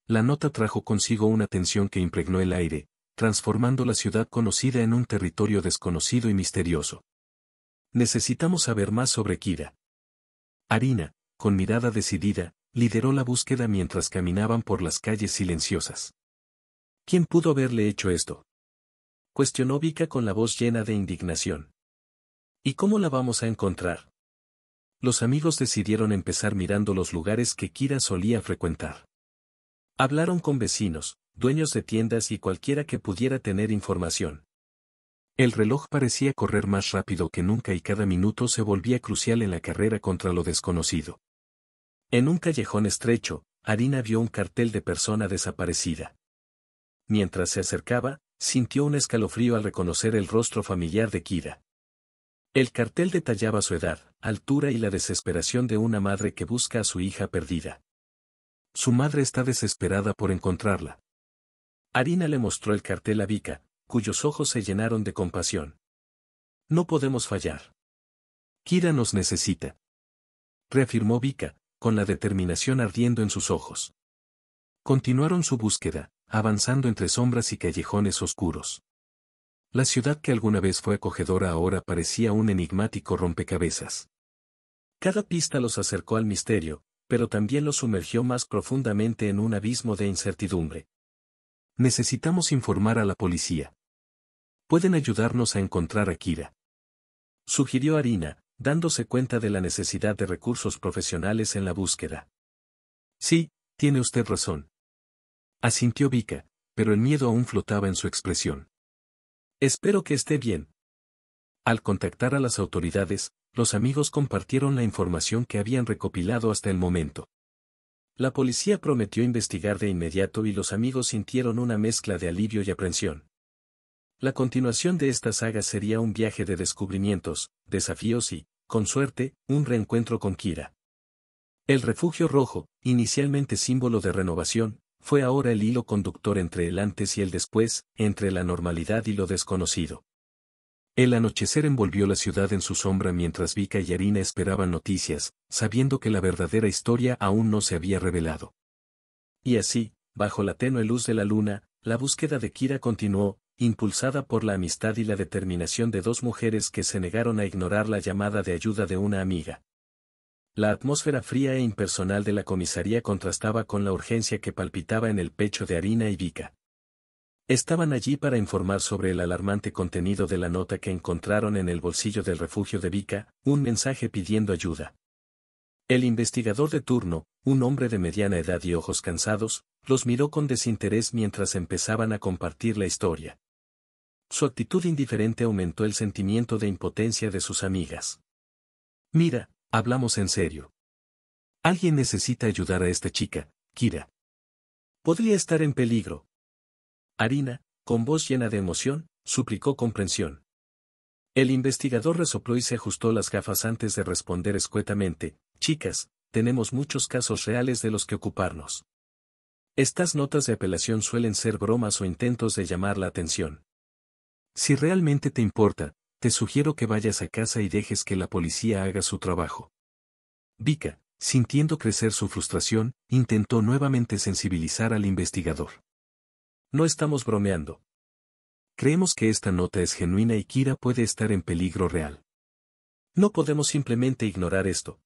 La nota trajo consigo una tensión que impregnó el aire, transformando la ciudad conocida en un territorio desconocido y misterioso. Necesitamos saber más sobre Kira. Harina, con mirada decidida, lideró la búsqueda mientras caminaban por las calles silenciosas. ¿Quién pudo haberle hecho esto? Cuestionó Vika con la voz llena de indignación. ¿Y cómo la vamos a encontrar? Los amigos decidieron empezar mirando los lugares que Kira solía frecuentar. Hablaron con vecinos, dueños de tiendas y cualquiera que pudiera tener información. El reloj parecía correr más rápido que nunca y cada minuto se volvía crucial en la carrera contra lo desconocido. En un callejón estrecho, Harina vio un cartel de persona desaparecida. Mientras se acercaba, sintió un escalofrío al reconocer el rostro familiar de Kira. El cartel detallaba su edad, altura y la desesperación de una madre que busca a su hija perdida. Su madre está desesperada por encontrarla. Harina le mostró el cartel a Vika, cuyos ojos se llenaron de compasión. No podemos fallar. Kira nos necesita. Reafirmó Vika, con la determinación ardiendo en sus ojos. Continuaron su búsqueda, avanzando entre sombras y callejones oscuros. La ciudad que alguna vez fue acogedora ahora parecía un enigmático rompecabezas. Cada pista los acercó al misterio, pero también los sumergió más profundamente en un abismo de incertidumbre. Necesitamos informar a la policía. Pueden ayudarnos a encontrar a Kira. Sugirió Harina, dándose cuenta de la necesidad de recursos profesionales en la búsqueda. Sí, tiene usted razón. Asintió Vika, pero el miedo aún flotaba en su expresión. Espero que esté bien. Al contactar a las autoridades, los amigos compartieron la información que habían recopilado hasta el momento. La policía prometió investigar de inmediato y los amigos sintieron una mezcla de alivio y aprensión. La continuación de esta saga sería un viaje de descubrimientos, desafíos y, con suerte, un reencuentro con Kira. El refugio rojo, inicialmente símbolo de renovación, fue ahora el hilo conductor entre el antes y el después, entre la normalidad y lo desconocido. El anochecer envolvió la ciudad en su sombra mientras Vika y Arina esperaban noticias, sabiendo que la verdadera historia aún no se había revelado. Y así, bajo la tenue luz de la luna, la búsqueda de Kira continuó, impulsada por la amistad y la determinación de dos mujeres que se negaron a ignorar la llamada de ayuda de una amiga. La atmósfera fría e impersonal de la comisaría contrastaba con la urgencia que palpitaba en el pecho de Harina y Vika. Estaban allí para informar sobre el alarmante contenido de la nota que encontraron en el bolsillo del refugio de Vika, un mensaje pidiendo ayuda. El investigador de turno, un hombre de mediana edad y ojos cansados, los miró con desinterés mientras empezaban a compartir la historia. Su actitud indiferente aumentó el sentimiento de impotencia de sus amigas. Mira, hablamos en serio. Alguien necesita ayudar a esta chica, Kira. Podría estar en peligro, Harina, con voz llena de emoción, suplicó comprensión. El investigador resopló y se ajustó las gafas antes de responder escuetamente, chicas, tenemos muchos casos reales de los que ocuparnos. Estas notas de apelación suelen ser bromas o intentos de llamar la atención. Si realmente te importa, te sugiero que vayas a casa y dejes que la policía haga su trabajo. Vika, sintiendo crecer su frustración, intentó nuevamente sensibilizar al investigador. No estamos bromeando. Creemos que esta nota es genuina y Kira puede estar en peligro real. No podemos simplemente ignorar esto.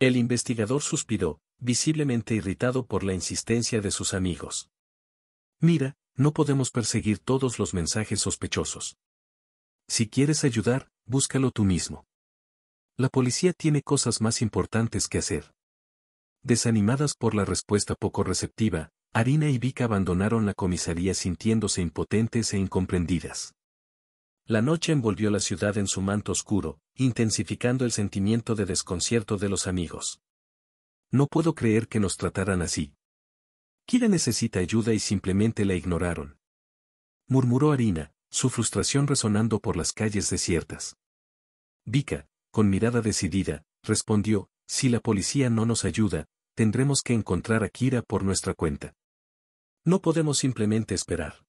El investigador suspiró, visiblemente irritado por la insistencia de sus amigos. Mira, no podemos perseguir todos los mensajes sospechosos. Si quieres ayudar, búscalo tú mismo. La policía tiene cosas más importantes que hacer. Desanimadas por la respuesta poco receptiva, Harina y Vika abandonaron la comisaría sintiéndose impotentes e incomprendidas. La noche envolvió la ciudad en su manto oscuro, intensificando el sentimiento de desconcierto de los amigos. No puedo creer que nos trataran así. Kira necesita ayuda y simplemente la ignoraron. Murmuró Harina, su frustración resonando por las calles desiertas. Vika, con mirada decidida, respondió, si la policía no nos ayuda, tendremos que encontrar a Kira por nuestra cuenta. No podemos simplemente esperar.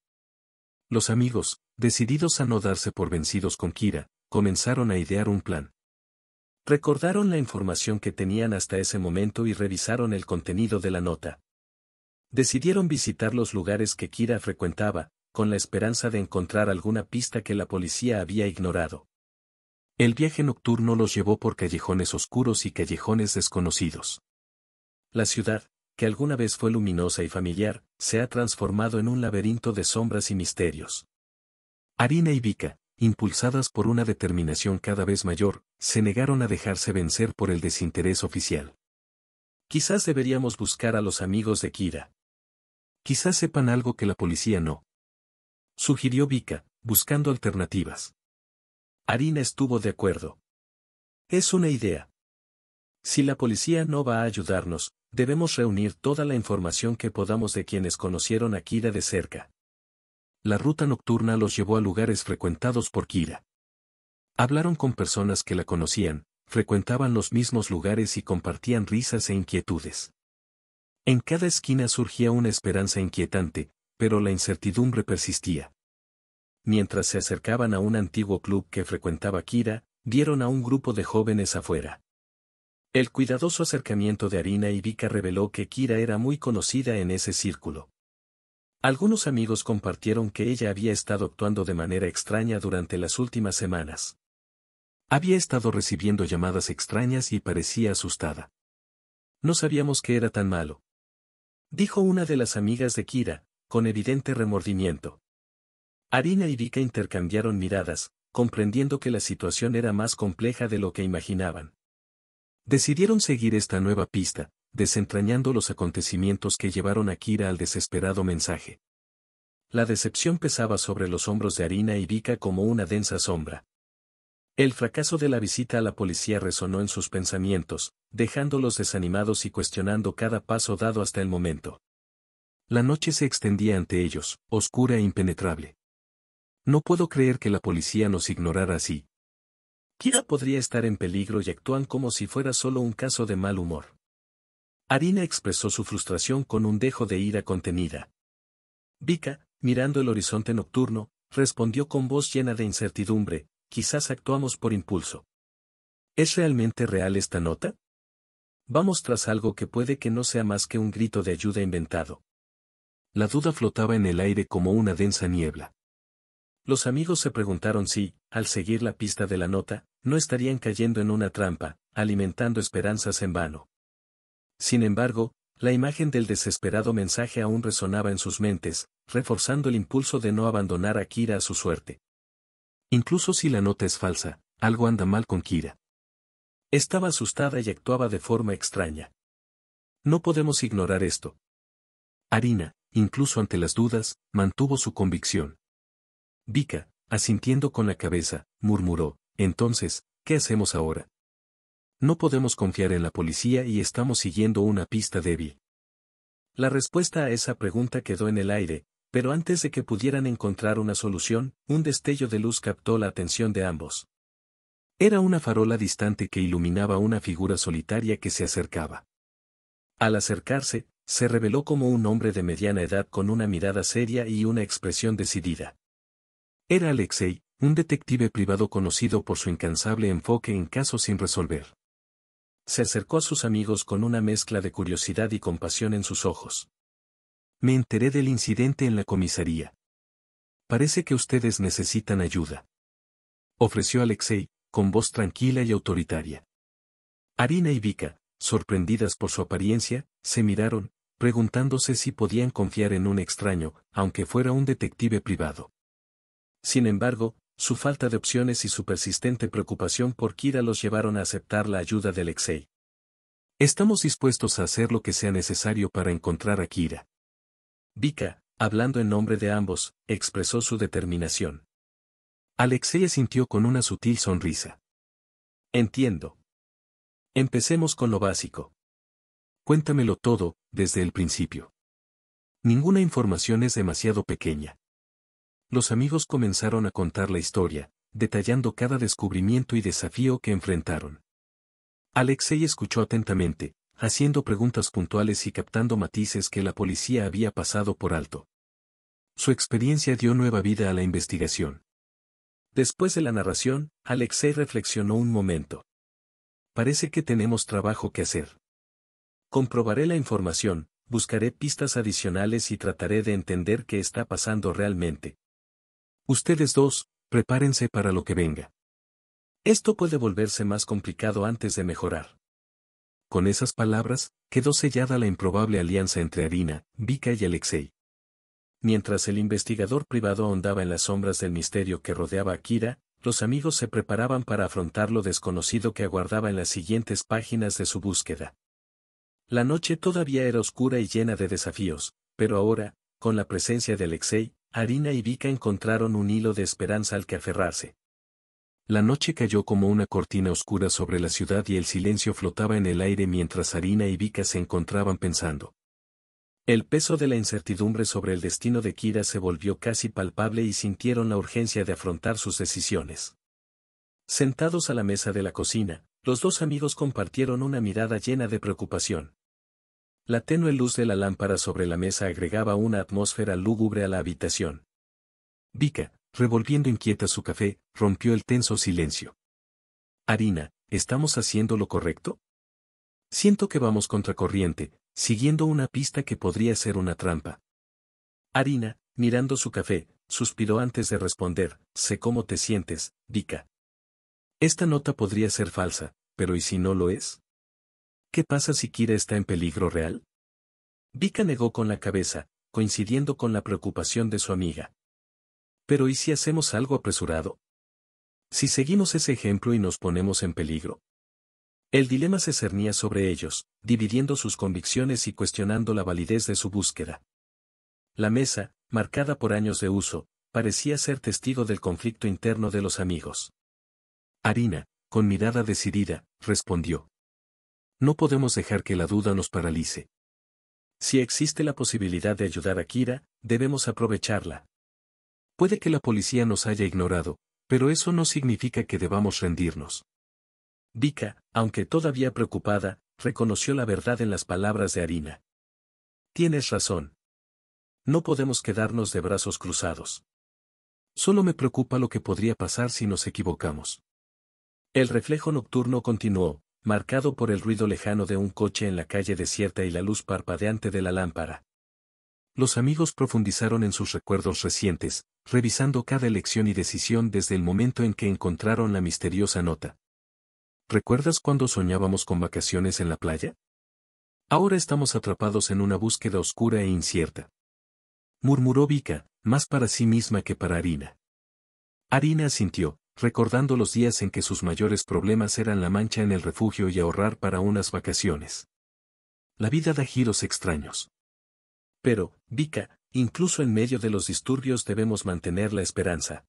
Los amigos, decididos a no darse por vencidos con Kira, comenzaron a idear un plan. Recordaron la información que tenían hasta ese momento y revisaron el contenido de la nota. Decidieron visitar los lugares que Kira frecuentaba, con la esperanza de encontrar alguna pista que la policía había ignorado. El viaje nocturno los llevó por callejones oscuros y callejones desconocidos. La ciudad, que alguna vez fue luminosa y familiar, se ha transformado en un laberinto de sombras y misterios. Harina y Vika, impulsadas por una determinación cada vez mayor, se negaron a dejarse vencer por el desinterés oficial. Quizás deberíamos buscar a los amigos de Kira. Quizás sepan algo que la policía no. Sugirió Vika, buscando alternativas. Harina estuvo de acuerdo. Es una idea. Si la policía no va a ayudarnos, Debemos reunir toda la información que podamos de quienes conocieron a Kira de cerca. La ruta nocturna los llevó a lugares frecuentados por Kira. Hablaron con personas que la conocían, frecuentaban los mismos lugares y compartían risas e inquietudes. En cada esquina surgía una esperanza inquietante, pero la incertidumbre persistía. Mientras se acercaban a un antiguo club que frecuentaba Kira, dieron a un grupo de jóvenes afuera. El cuidadoso acercamiento de Harina y Vika reveló que Kira era muy conocida en ese círculo. Algunos amigos compartieron que ella había estado actuando de manera extraña durante las últimas semanas. Había estado recibiendo llamadas extrañas y parecía asustada. No sabíamos que era tan malo. Dijo una de las amigas de Kira, con evidente remordimiento. Harina y Vika intercambiaron miradas, comprendiendo que la situación era más compleja de lo que imaginaban. Decidieron seguir esta nueva pista, desentrañando los acontecimientos que llevaron a Kira al desesperado mensaje. La decepción pesaba sobre los hombros de Harina y Vika como una densa sombra. El fracaso de la visita a la policía resonó en sus pensamientos, dejándolos desanimados y cuestionando cada paso dado hasta el momento. La noche se extendía ante ellos, oscura e impenetrable. No puedo creer que la policía nos ignorara así, Kira podría estar en peligro y actúan como si fuera solo un caso de mal humor. Harina expresó su frustración con un dejo de ira contenida. Vika, mirando el horizonte nocturno, respondió con voz llena de incertidumbre, quizás actuamos por impulso. ¿Es realmente real esta nota? Vamos tras algo que puede que no sea más que un grito de ayuda inventado. La duda flotaba en el aire como una densa niebla. Los amigos se preguntaron si, al seguir la pista de la nota, no estarían cayendo en una trampa, alimentando esperanzas en vano. Sin embargo, la imagen del desesperado mensaje aún resonaba en sus mentes, reforzando el impulso de no abandonar a Kira a su suerte. Incluso si la nota es falsa, algo anda mal con Kira. Estaba asustada y actuaba de forma extraña. No podemos ignorar esto. Harina, incluso ante las dudas, mantuvo su convicción. Vika, asintiendo con la cabeza, murmuró, entonces, ¿qué hacemos ahora? No podemos confiar en la policía y estamos siguiendo una pista débil. La respuesta a esa pregunta quedó en el aire, pero antes de que pudieran encontrar una solución, un destello de luz captó la atención de ambos. Era una farola distante que iluminaba una figura solitaria que se acercaba. Al acercarse, se reveló como un hombre de mediana edad con una mirada seria y una expresión decidida. Era Alexei, un detective privado conocido por su incansable enfoque en casos sin resolver. Se acercó a sus amigos con una mezcla de curiosidad y compasión en sus ojos. Me enteré del incidente en la comisaría. Parece que ustedes necesitan ayuda. Ofreció Alexei, con voz tranquila y autoritaria. Harina y Vika, sorprendidas por su apariencia, se miraron, preguntándose si podían confiar en un extraño, aunque fuera un detective privado. Sin embargo, su falta de opciones y su persistente preocupación por Kira los llevaron a aceptar la ayuda de Alexei. Estamos dispuestos a hacer lo que sea necesario para encontrar a Kira. Vika, hablando en nombre de ambos, expresó su determinación. Alexei asintió con una sutil sonrisa. Entiendo. Empecemos con lo básico. Cuéntamelo todo, desde el principio. Ninguna información es demasiado pequeña los amigos comenzaron a contar la historia, detallando cada descubrimiento y desafío que enfrentaron. Alexei escuchó atentamente, haciendo preguntas puntuales y captando matices que la policía había pasado por alto. Su experiencia dio nueva vida a la investigación. Después de la narración, Alexei reflexionó un momento. Parece que tenemos trabajo que hacer. Comprobaré la información, buscaré pistas adicionales y trataré de entender qué está pasando realmente, Ustedes dos, prepárense para lo que venga. Esto puede volverse más complicado antes de mejorar. Con esas palabras, quedó sellada la improbable alianza entre Arina, Vika y Alexei. Mientras el investigador privado ahondaba en las sombras del misterio que rodeaba a Kira, los amigos se preparaban para afrontar lo desconocido que aguardaba en las siguientes páginas de su búsqueda. La noche todavía era oscura y llena de desafíos, pero ahora, con la presencia de Alexei, Harina y Vika encontraron un hilo de esperanza al que aferrarse. La noche cayó como una cortina oscura sobre la ciudad y el silencio flotaba en el aire mientras Harina y Vika se encontraban pensando. El peso de la incertidumbre sobre el destino de Kira se volvió casi palpable y sintieron la urgencia de afrontar sus decisiones. Sentados a la mesa de la cocina, los dos amigos compartieron una mirada llena de preocupación. La tenue luz de la lámpara sobre la mesa agregaba una atmósfera lúgubre a la habitación. Vika, revolviendo inquieta su café, rompió el tenso silencio. Harina, ¿estamos haciendo lo correcto? Siento que vamos contracorriente, siguiendo una pista que podría ser una trampa. Harina, mirando su café, suspiró antes de responder, sé cómo te sientes, Vika. Esta nota podría ser falsa, pero ¿y si no lo es? ¿Qué pasa si Kira está en peligro real? Vika negó con la cabeza, coincidiendo con la preocupación de su amiga. Pero ¿y si hacemos algo apresurado? Si seguimos ese ejemplo y nos ponemos en peligro. El dilema se cernía sobre ellos, dividiendo sus convicciones y cuestionando la validez de su búsqueda. La mesa, marcada por años de uso, parecía ser testigo del conflicto interno de los amigos. Harina, con mirada decidida, respondió. No podemos dejar que la duda nos paralice. Si existe la posibilidad de ayudar a Kira, debemos aprovecharla. Puede que la policía nos haya ignorado, pero eso no significa que debamos rendirnos. Vika, aunque todavía preocupada, reconoció la verdad en las palabras de Harina. Tienes razón. No podemos quedarnos de brazos cruzados. Solo me preocupa lo que podría pasar si nos equivocamos. El reflejo nocturno continuó, marcado por el ruido lejano de un coche en la calle desierta y la luz parpadeante de la lámpara. Los amigos profundizaron en sus recuerdos recientes, revisando cada elección y decisión desde el momento en que encontraron la misteriosa nota. ¿Recuerdas cuando soñábamos con vacaciones en la playa? Ahora estamos atrapados en una búsqueda oscura e incierta. Murmuró Vika, más para sí misma que para Harina. Harina sintió, recordando los días en que sus mayores problemas eran la mancha en el refugio y ahorrar para unas vacaciones. La vida da giros extraños. Pero, Vika, incluso en medio de los disturbios debemos mantener la esperanza.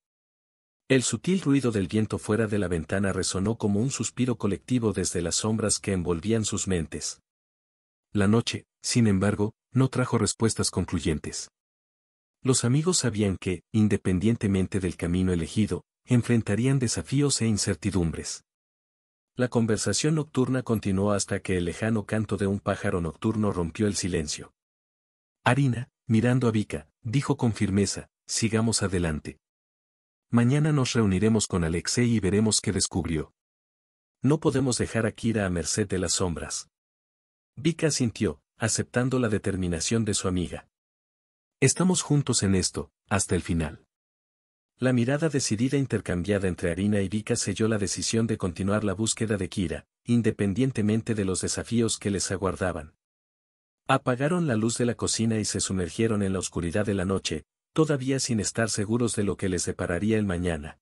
El sutil ruido del viento fuera de la ventana resonó como un suspiro colectivo desde las sombras que envolvían sus mentes. La noche, sin embargo, no trajo respuestas concluyentes. Los amigos sabían que, independientemente del camino elegido, enfrentarían desafíos e incertidumbres. La conversación nocturna continuó hasta que el lejano canto de un pájaro nocturno rompió el silencio. Harina, mirando a Vika, dijo con firmeza, sigamos adelante. Mañana nos reuniremos con Alexei y veremos qué descubrió. No podemos dejar a Kira a merced de las sombras. Vika sintió, aceptando la determinación de su amiga. Estamos juntos en esto, hasta el final. La mirada decidida e intercambiada entre Harina y Vika selló la decisión de continuar la búsqueda de Kira, independientemente de los desafíos que les aguardaban. Apagaron la luz de la cocina y se sumergieron en la oscuridad de la noche, todavía sin estar seguros de lo que les depararía el mañana.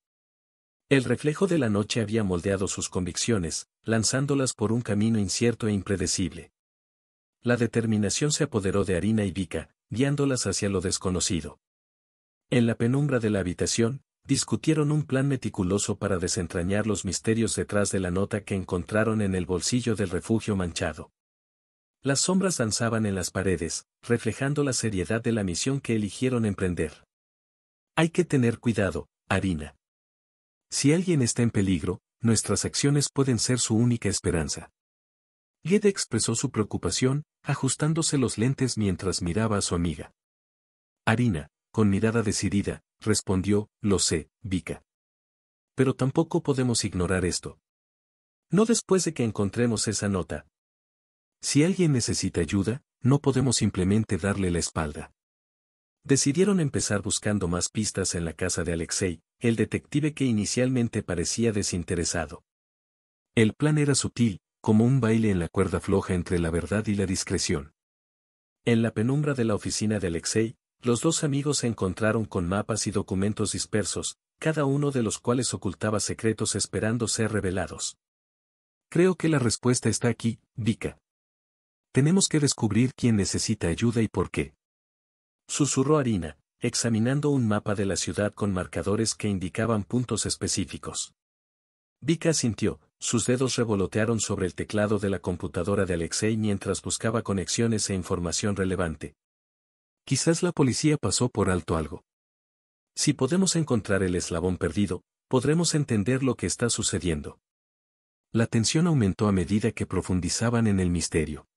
El reflejo de la noche había moldeado sus convicciones, lanzándolas por un camino incierto e impredecible. La determinación se apoderó de Harina y Vika, guiándolas hacia lo desconocido. En la penumbra de la habitación, discutieron un plan meticuloso para desentrañar los misterios detrás de la nota que encontraron en el bolsillo del refugio manchado. Las sombras danzaban en las paredes, reflejando la seriedad de la misión que eligieron emprender. Hay que tener cuidado, Harina. Si alguien está en peligro, nuestras acciones pueden ser su única esperanza. Gede expresó su preocupación, ajustándose los lentes mientras miraba a su amiga. Harina, con mirada decidida, respondió, lo sé, Vika. Pero tampoco podemos ignorar esto. No después de que encontremos esa nota. Si alguien necesita ayuda, no podemos simplemente darle la espalda. Decidieron empezar buscando más pistas en la casa de Alexei, el detective que inicialmente parecía desinteresado. El plan era sutil, como un baile en la cuerda floja entre la verdad y la discreción. En la penumbra de la oficina de Alexei, los dos amigos se encontraron con mapas y documentos dispersos, cada uno de los cuales ocultaba secretos esperando ser revelados. Creo que la respuesta está aquí, Vika. Tenemos que descubrir quién necesita ayuda y por qué. Susurró Harina, examinando un mapa de la ciudad con marcadores que indicaban puntos específicos. Vika sintió, sus dedos revolotearon sobre el teclado de la computadora de Alexei mientras buscaba conexiones e información relevante, Quizás la policía pasó por alto algo. Si podemos encontrar el eslabón perdido, podremos entender lo que está sucediendo. La tensión aumentó a medida que profundizaban en el misterio.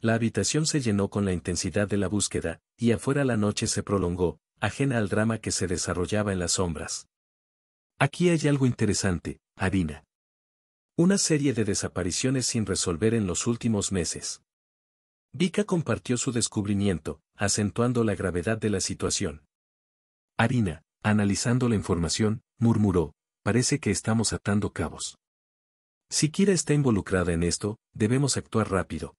La habitación se llenó con la intensidad de la búsqueda, y afuera la noche se prolongó, ajena al drama que se desarrollaba en las sombras. Aquí hay algo interesante, Adina. Una serie de desapariciones sin resolver en los últimos meses. Vika compartió su descubrimiento, acentuando la gravedad de la situación. Harina, analizando la información, murmuró, parece que estamos atando cabos. Si Kira está involucrada en esto, debemos actuar rápido.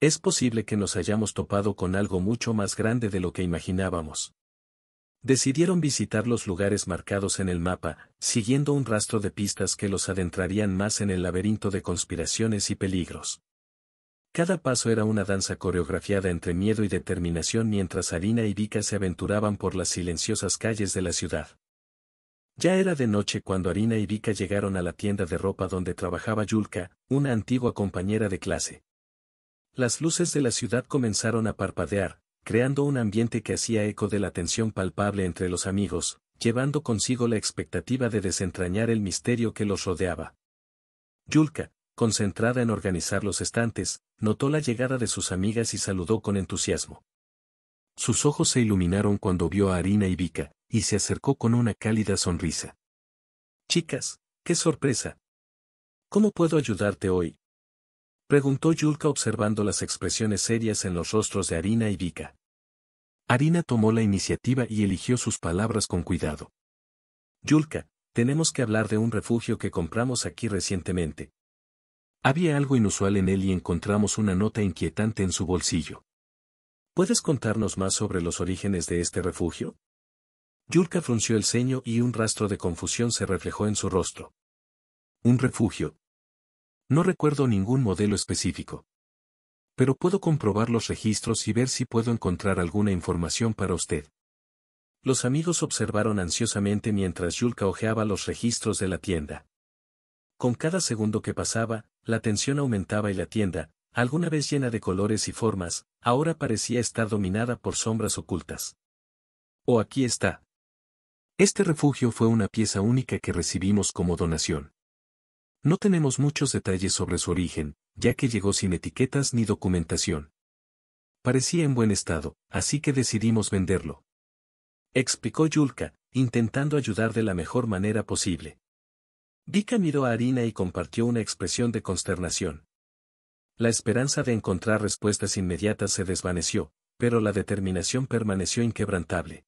Es posible que nos hayamos topado con algo mucho más grande de lo que imaginábamos. Decidieron visitar los lugares marcados en el mapa, siguiendo un rastro de pistas que los adentrarían más en el laberinto de conspiraciones y peligros. Cada paso era una danza coreografiada entre miedo y determinación mientras Harina y Vika se aventuraban por las silenciosas calles de la ciudad. Ya era de noche cuando Harina y Vika llegaron a la tienda de ropa donde trabajaba Yulka, una antigua compañera de clase. Las luces de la ciudad comenzaron a parpadear, creando un ambiente que hacía eco de la tensión palpable entre los amigos, llevando consigo la expectativa de desentrañar el misterio que los rodeaba. Yulka, concentrada en organizar los estantes, notó la llegada de sus amigas y saludó con entusiasmo. Sus ojos se iluminaron cuando vio a Harina y Vika, y se acercó con una cálida sonrisa. Chicas, qué sorpresa. ¿Cómo puedo ayudarte hoy? Preguntó Yulka observando las expresiones serias en los rostros de Harina y Vika. Harina tomó la iniciativa y eligió sus palabras con cuidado. Yulka, tenemos que hablar de un refugio que compramos aquí recientemente, había algo inusual en él y encontramos una nota inquietante en su bolsillo. ¿Puedes contarnos más sobre los orígenes de este refugio? Yulka frunció el ceño y un rastro de confusión se reflejó en su rostro. Un refugio. No recuerdo ningún modelo específico. Pero puedo comprobar los registros y ver si puedo encontrar alguna información para usted. Los amigos observaron ansiosamente mientras Yulka hojeaba los registros de la tienda. Con cada segundo que pasaba, la tensión aumentaba y la tienda, alguna vez llena de colores y formas, ahora parecía estar dominada por sombras ocultas. Oh, aquí está. Este refugio fue una pieza única que recibimos como donación. No tenemos muchos detalles sobre su origen, ya que llegó sin etiquetas ni documentación. Parecía en buen estado, así que decidimos venderlo. Explicó Yulka, intentando ayudar de la mejor manera posible. Vika miró a Harina y compartió una expresión de consternación. La esperanza de encontrar respuestas inmediatas se desvaneció, pero la determinación permaneció inquebrantable.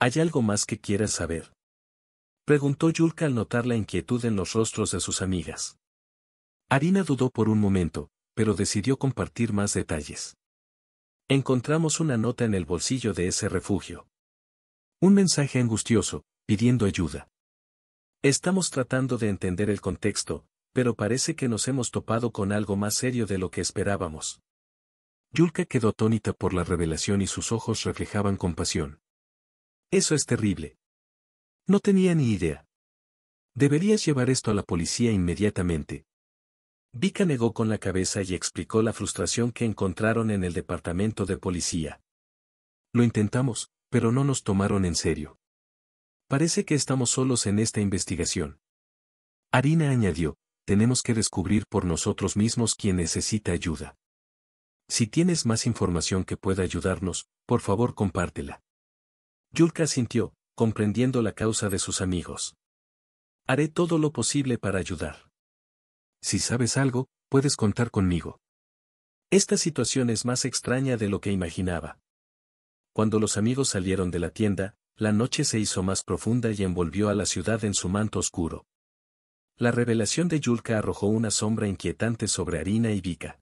¿Hay algo más que quieras saber? Preguntó Yulka al notar la inquietud en los rostros de sus amigas. Harina dudó por un momento, pero decidió compartir más detalles. Encontramos una nota en el bolsillo de ese refugio. Un mensaje angustioso, pidiendo ayuda. Estamos tratando de entender el contexto, pero parece que nos hemos topado con algo más serio de lo que esperábamos. Yulka quedó atónita por la revelación y sus ojos reflejaban compasión. Eso es terrible. No tenía ni idea. Deberías llevar esto a la policía inmediatamente. Vika negó con la cabeza y explicó la frustración que encontraron en el departamento de policía. Lo intentamos, pero no nos tomaron en serio. Parece que estamos solos en esta investigación. Harina añadió, tenemos que descubrir por nosotros mismos quién necesita ayuda. Si tienes más información que pueda ayudarnos, por favor compártela. Yulka sintió, comprendiendo la causa de sus amigos. Haré todo lo posible para ayudar. Si sabes algo, puedes contar conmigo. Esta situación es más extraña de lo que imaginaba. Cuando los amigos salieron de la tienda, la noche se hizo más profunda y envolvió a la ciudad en su manto oscuro. La revelación de Yulka arrojó una sombra inquietante sobre Harina y Vika.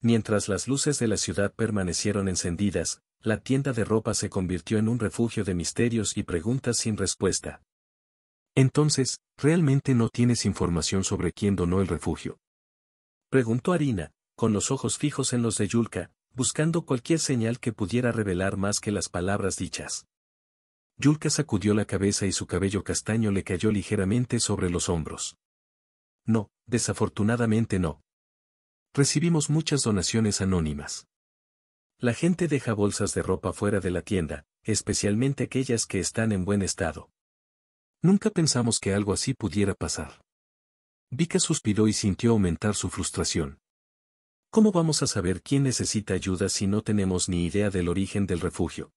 Mientras las luces de la ciudad permanecieron encendidas, la tienda de ropa se convirtió en un refugio de misterios y preguntas sin respuesta. Entonces, ¿realmente no tienes información sobre quién donó el refugio? Preguntó Harina, con los ojos fijos en los de Yulka, buscando cualquier señal que pudiera revelar más que las palabras dichas. Yulka sacudió la cabeza y su cabello castaño le cayó ligeramente sobre los hombros. No, desafortunadamente no. Recibimos muchas donaciones anónimas. La gente deja bolsas de ropa fuera de la tienda, especialmente aquellas que están en buen estado. Nunca pensamos que algo así pudiera pasar. Vika suspiró y sintió aumentar su frustración. ¿Cómo vamos a saber quién necesita ayuda si no tenemos ni idea del origen del refugio?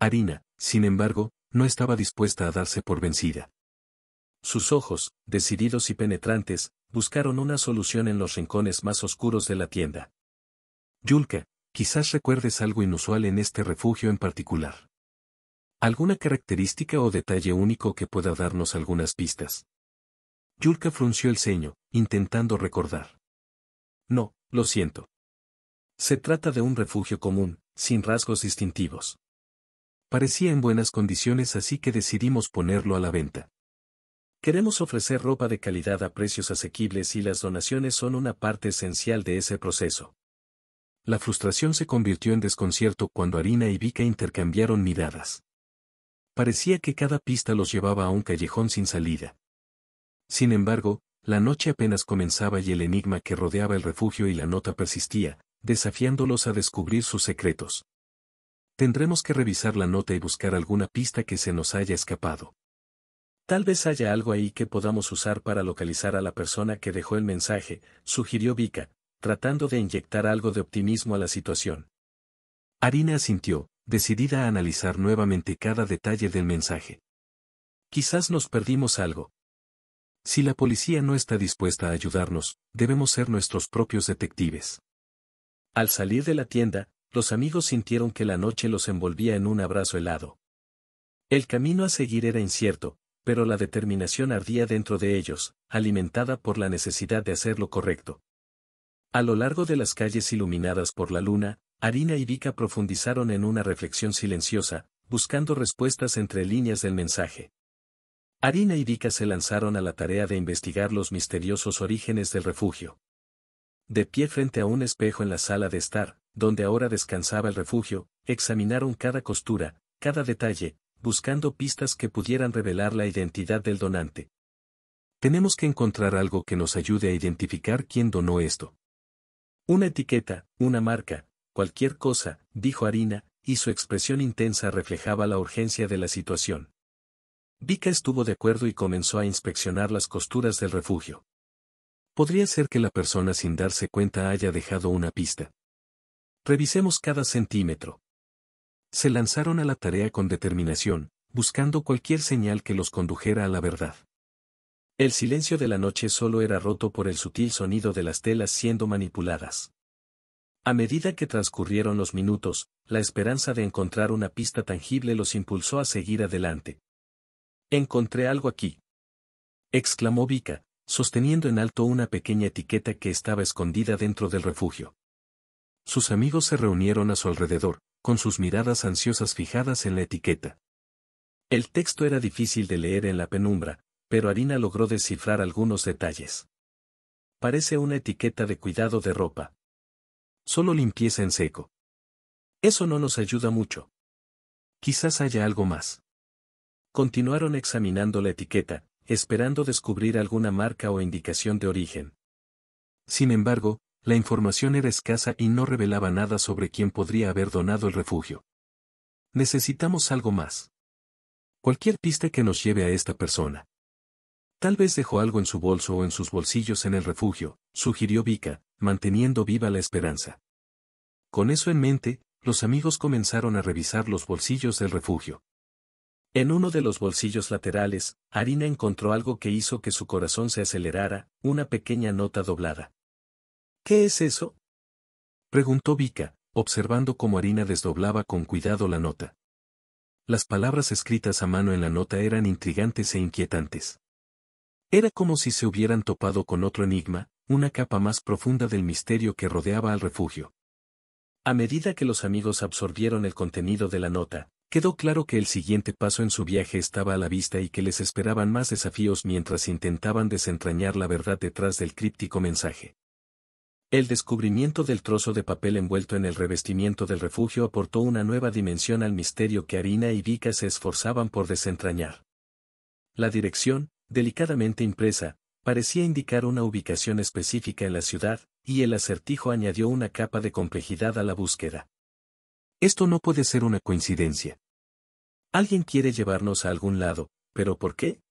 Harina, sin embargo, no estaba dispuesta a darse por vencida. Sus ojos, decididos y penetrantes, buscaron una solución en los rincones más oscuros de la tienda. Yulka, quizás recuerdes algo inusual en este refugio en particular. ¿Alguna característica o detalle único que pueda darnos algunas pistas? Yulka frunció el ceño, intentando recordar. No, lo siento. Se trata de un refugio común, sin rasgos distintivos. Parecía en buenas condiciones así que decidimos ponerlo a la venta. Queremos ofrecer ropa de calidad a precios asequibles y las donaciones son una parte esencial de ese proceso. La frustración se convirtió en desconcierto cuando Arina y Vika intercambiaron miradas. Parecía que cada pista los llevaba a un callejón sin salida. Sin embargo, la noche apenas comenzaba y el enigma que rodeaba el refugio y la nota persistía, desafiándolos a descubrir sus secretos. Tendremos que revisar la nota y buscar alguna pista que se nos haya escapado. Tal vez haya algo ahí que podamos usar para localizar a la persona que dejó el mensaje, sugirió Vika, tratando de inyectar algo de optimismo a la situación. Harina asintió, decidida a analizar nuevamente cada detalle del mensaje. Quizás nos perdimos algo. Si la policía no está dispuesta a ayudarnos, debemos ser nuestros propios detectives. Al salir de la tienda, los amigos sintieron que la noche los envolvía en un abrazo helado. El camino a seguir era incierto, pero la determinación ardía dentro de ellos, alimentada por la necesidad de hacer lo correcto. A lo largo de las calles iluminadas por la luna, Harina y Vika profundizaron en una reflexión silenciosa, buscando respuestas entre líneas del mensaje. Harina y Vika se lanzaron a la tarea de investigar los misteriosos orígenes del refugio de pie frente a un espejo en la sala de estar, donde ahora descansaba el refugio, examinaron cada costura, cada detalle, buscando pistas que pudieran revelar la identidad del donante. Tenemos que encontrar algo que nos ayude a identificar quién donó esto. Una etiqueta, una marca, cualquier cosa, dijo Harina, y su expresión intensa reflejaba la urgencia de la situación. Vika estuvo de acuerdo y comenzó a inspeccionar las costuras del refugio podría ser que la persona sin darse cuenta haya dejado una pista. Revisemos cada centímetro. Se lanzaron a la tarea con determinación, buscando cualquier señal que los condujera a la verdad. El silencio de la noche solo era roto por el sutil sonido de las telas siendo manipuladas. A medida que transcurrieron los minutos, la esperanza de encontrar una pista tangible los impulsó a seguir adelante. Encontré algo aquí. exclamó Vika, sosteniendo en alto una pequeña etiqueta que estaba escondida dentro del refugio. Sus amigos se reunieron a su alrededor, con sus miradas ansiosas fijadas en la etiqueta. El texto era difícil de leer en la penumbra, pero Harina logró descifrar algunos detalles. Parece una etiqueta de cuidado de ropa. Solo limpieza en seco. Eso no nos ayuda mucho. Quizás haya algo más. Continuaron examinando la etiqueta, esperando descubrir alguna marca o indicación de origen. Sin embargo, la información era escasa y no revelaba nada sobre quién podría haber donado el refugio. Necesitamos algo más. Cualquier pista que nos lleve a esta persona. Tal vez dejó algo en su bolso o en sus bolsillos en el refugio, sugirió Vika, manteniendo viva la esperanza. Con eso en mente, los amigos comenzaron a revisar los bolsillos del refugio. En uno de los bolsillos laterales, Harina encontró algo que hizo que su corazón se acelerara, una pequeña nota doblada. ¿Qué es eso? preguntó Vika, observando cómo Harina desdoblaba con cuidado la nota. Las palabras escritas a mano en la nota eran intrigantes e inquietantes. Era como si se hubieran topado con otro enigma, una capa más profunda del misterio que rodeaba al refugio. A medida que los amigos absorbieron el contenido de la nota, Quedó claro que el siguiente paso en su viaje estaba a la vista y que les esperaban más desafíos mientras intentaban desentrañar la verdad detrás del críptico mensaje. El descubrimiento del trozo de papel envuelto en el revestimiento del refugio aportó una nueva dimensión al misterio que Harina y Vika se esforzaban por desentrañar. La dirección, delicadamente impresa, parecía indicar una ubicación específica en la ciudad, y el acertijo añadió una capa de complejidad a la búsqueda. Esto no puede ser una coincidencia. Alguien quiere llevarnos a algún lado, pero ¿por qué?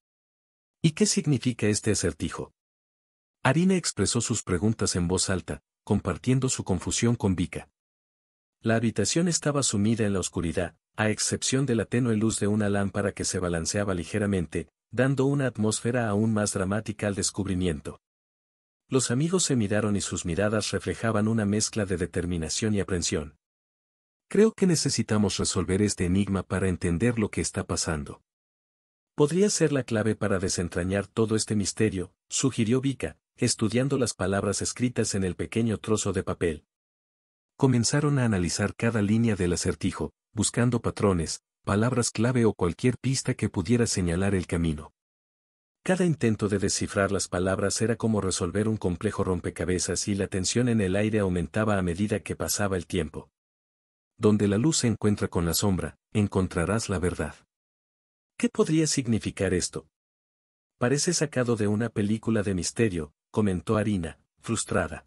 ¿Y qué significa este acertijo? Harina expresó sus preguntas en voz alta, compartiendo su confusión con Vika. La habitación estaba sumida en la oscuridad, a excepción de la tenue luz de una lámpara que se balanceaba ligeramente, dando una atmósfera aún más dramática al descubrimiento. Los amigos se miraron y sus miradas reflejaban una mezcla de determinación y aprensión. Creo que necesitamos resolver este enigma para entender lo que está pasando. Podría ser la clave para desentrañar todo este misterio, sugirió Vika, estudiando las palabras escritas en el pequeño trozo de papel. Comenzaron a analizar cada línea del acertijo, buscando patrones, palabras clave o cualquier pista que pudiera señalar el camino. Cada intento de descifrar las palabras era como resolver un complejo rompecabezas y la tensión en el aire aumentaba a medida que pasaba el tiempo donde la luz se encuentra con la sombra, encontrarás la verdad. ¿Qué podría significar esto? Parece sacado de una película de misterio, comentó Harina, frustrada.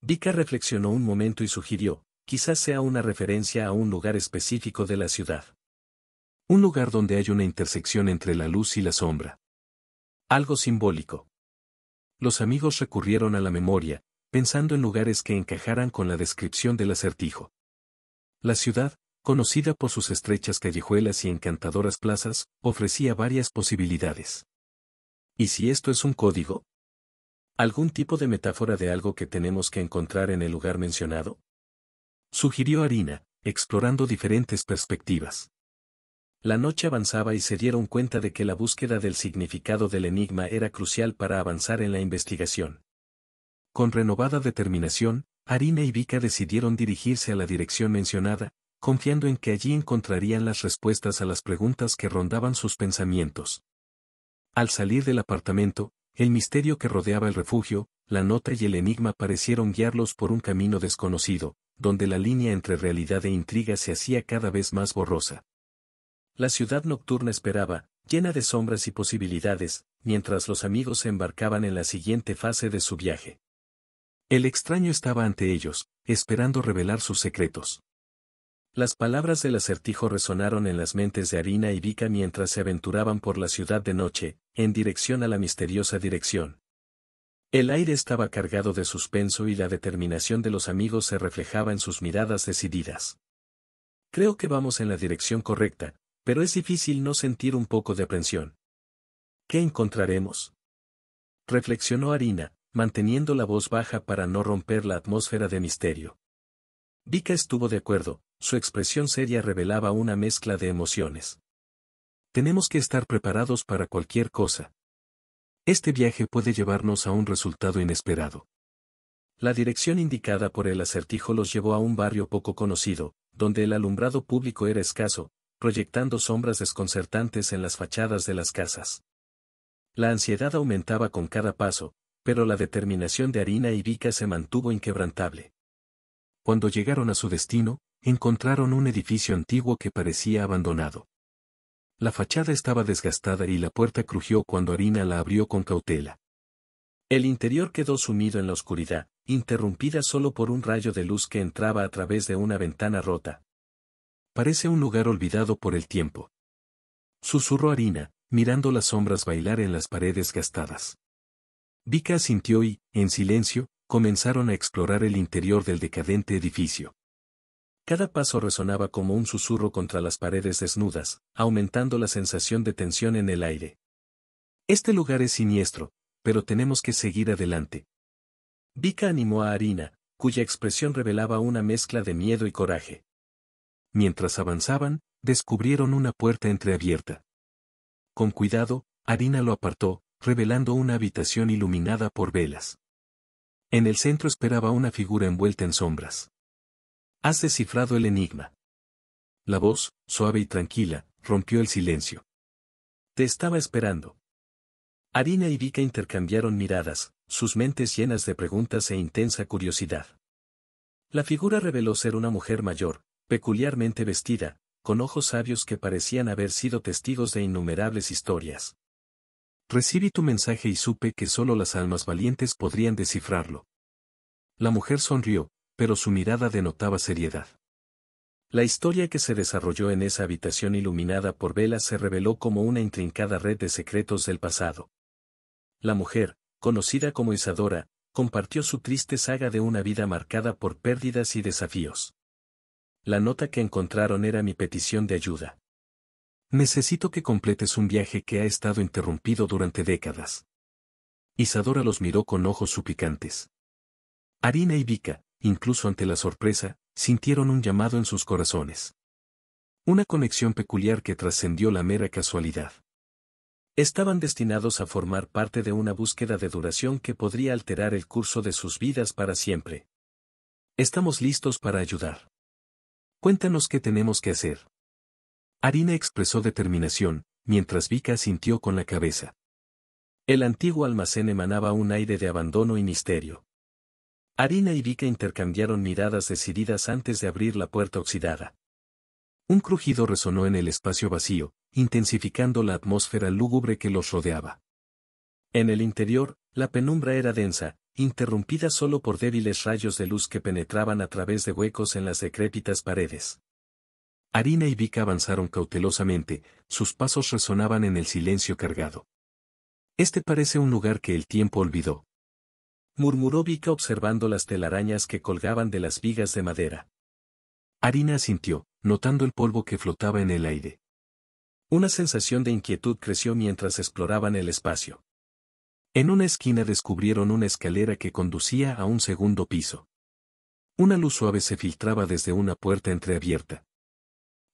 Vika reflexionó un momento y sugirió, quizás sea una referencia a un lugar específico de la ciudad. Un lugar donde hay una intersección entre la luz y la sombra. Algo simbólico. Los amigos recurrieron a la memoria, pensando en lugares que encajaran con la descripción del acertijo. La ciudad, conocida por sus estrechas callejuelas y encantadoras plazas, ofrecía varias posibilidades. ¿Y si esto es un código? ¿Algún tipo de metáfora de algo que tenemos que encontrar en el lugar mencionado? Sugirió Harina, explorando diferentes perspectivas. La noche avanzaba y se dieron cuenta de que la búsqueda del significado del enigma era crucial para avanzar en la investigación. Con renovada determinación, Harina y Vika decidieron dirigirse a la dirección mencionada, confiando en que allí encontrarían las respuestas a las preguntas que rondaban sus pensamientos. Al salir del apartamento, el misterio que rodeaba el refugio, la nota y el enigma parecieron guiarlos por un camino desconocido, donde la línea entre realidad e intriga se hacía cada vez más borrosa. La ciudad nocturna esperaba, llena de sombras y posibilidades, mientras los amigos se embarcaban en la siguiente fase de su viaje. El extraño estaba ante ellos, esperando revelar sus secretos. Las palabras del acertijo resonaron en las mentes de Harina y Vika mientras se aventuraban por la ciudad de noche, en dirección a la misteriosa dirección. El aire estaba cargado de suspenso y la determinación de los amigos se reflejaba en sus miradas decididas. Creo que vamos en la dirección correcta, pero es difícil no sentir un poco de aprensión. ¿Qué encontraremos? Reflexionó Harina, manteniendo la voz baja para no romper la atmósfera de misterio. Vika estuvo de acuerdo, su expresión seria revelaba una mezcla de emociones. Tenemos que estar preparados para cualquier cosa. Este viaje puede llevarnos a un resultado inesperado. La dirección indicada por el acertijo los llevó a un barrio poco conocido, donde el alumbrado público era escaso, proyectando sombras desconcertantes en las fachadas de las casas. La ansiedad aumentaba con cada paso, pero la determinación de Harina y Vika se mantuvo inquebrantable. Cuando llegaron a su destino, encontraron un edificio antiguo que parecía abandonado. La fachada estaba desgastada y la puerta crujió cuando Harina la abrió con cautela. El interior quedó sumido en la oscuridad, interrumpida solo por un rayo de luz que entraba a través de una ventana rota. Parece un lugar olvidado por el tiempo. Susurró Harina, mirando las sombras bailar en las paredes gastadas. Vika asintió y, en silencio, comenzaron a explorar el interior del decadente edificio. Cada paso resonaba como un susurro contra las paredes desnudas, aumentando la sensación de tensión en el aire. Este lugar es siniestro, pero tenemos que seguir adelante. Vika animó a Harina, cuya expresión revelaba una mezcla de miedo y coraje. Mientras avanzaban, descubrieron una puerta entreabierta. Con cuidado, Harina lo apartó, revelando una habitación iluminada por velas. En el centro esperaba una figura envuelta en sombras. Has descifrado el enigma. La voz, suave y tranquila, rompió el silencio. Te estaba esperando. Harina y Vika intercambiaron miradas, sus mentes llenas de preguntas e intensa curiosidad. La figura reveló ser una mujer mayor, peculiarmente vestida, con ojos sabios que parecían haber sido testigos de innumerables historias. Recibí tu mensaje y supe que solo las almas valientes podrían descifrarlo. La mujer sonrió, pero su mirada denotaba seriedad. La historia que se desarrolló en esa habitación iluminada por velas se reveló como una intrincada red de secretos del pasado. La mujer, conocida como Isadora, compartió su triste saga de una vida marcada por pérdidas y desafíos. La nota que encontraron era mi petición de ayuda. Necesito que completes un viaje que ha estado interrumpido durante décadas. Isadora los miró con ojos suplicantes. Harina y Vika, incluso ante la sorpresa, sintieron un llamado en sus corazones. Una conexión peculiar que trascendió la mera casualidad. Estaban destinados a formar parte de una búsqueda de duración que podría alterar el curso de sus vidas para siempre. Estamos listos para ayudar. Cuéntanos qué tenemos que hacer. Harina expresó determinación, mientras Vika sintió con la cabeza. El antiguo almacén emanaba un aire de abandono y misterio. Harina y Vika intercambiaron miradas decididas antes de abrir la puerta oxidada. Un crujido resonó en el espacio vacío, intensificando la atmósfera lúgubre que los rodeaba. En el interior, la penumbra era densa, interrumpida solo por débiles rayos de luz que penetraban a través de huecos en las decrépitas paredes. Harina y Vika avanzaron cautelosamente, sus pasos resonaban en el silencio cargado. Este parece un lugar que el tiempo olvidó. Murmuró Vika observando las telarañas que colgaban de las vigas de madera. Harina asintió, notando el polvo que flotaba en el aire. Una sensación de inquietud creció mientras exploraban el espacio. En una esquina descubrieron una escalera que conducía a un segundo piso. Una luz suave se filtraba desde una puerta entreabierta.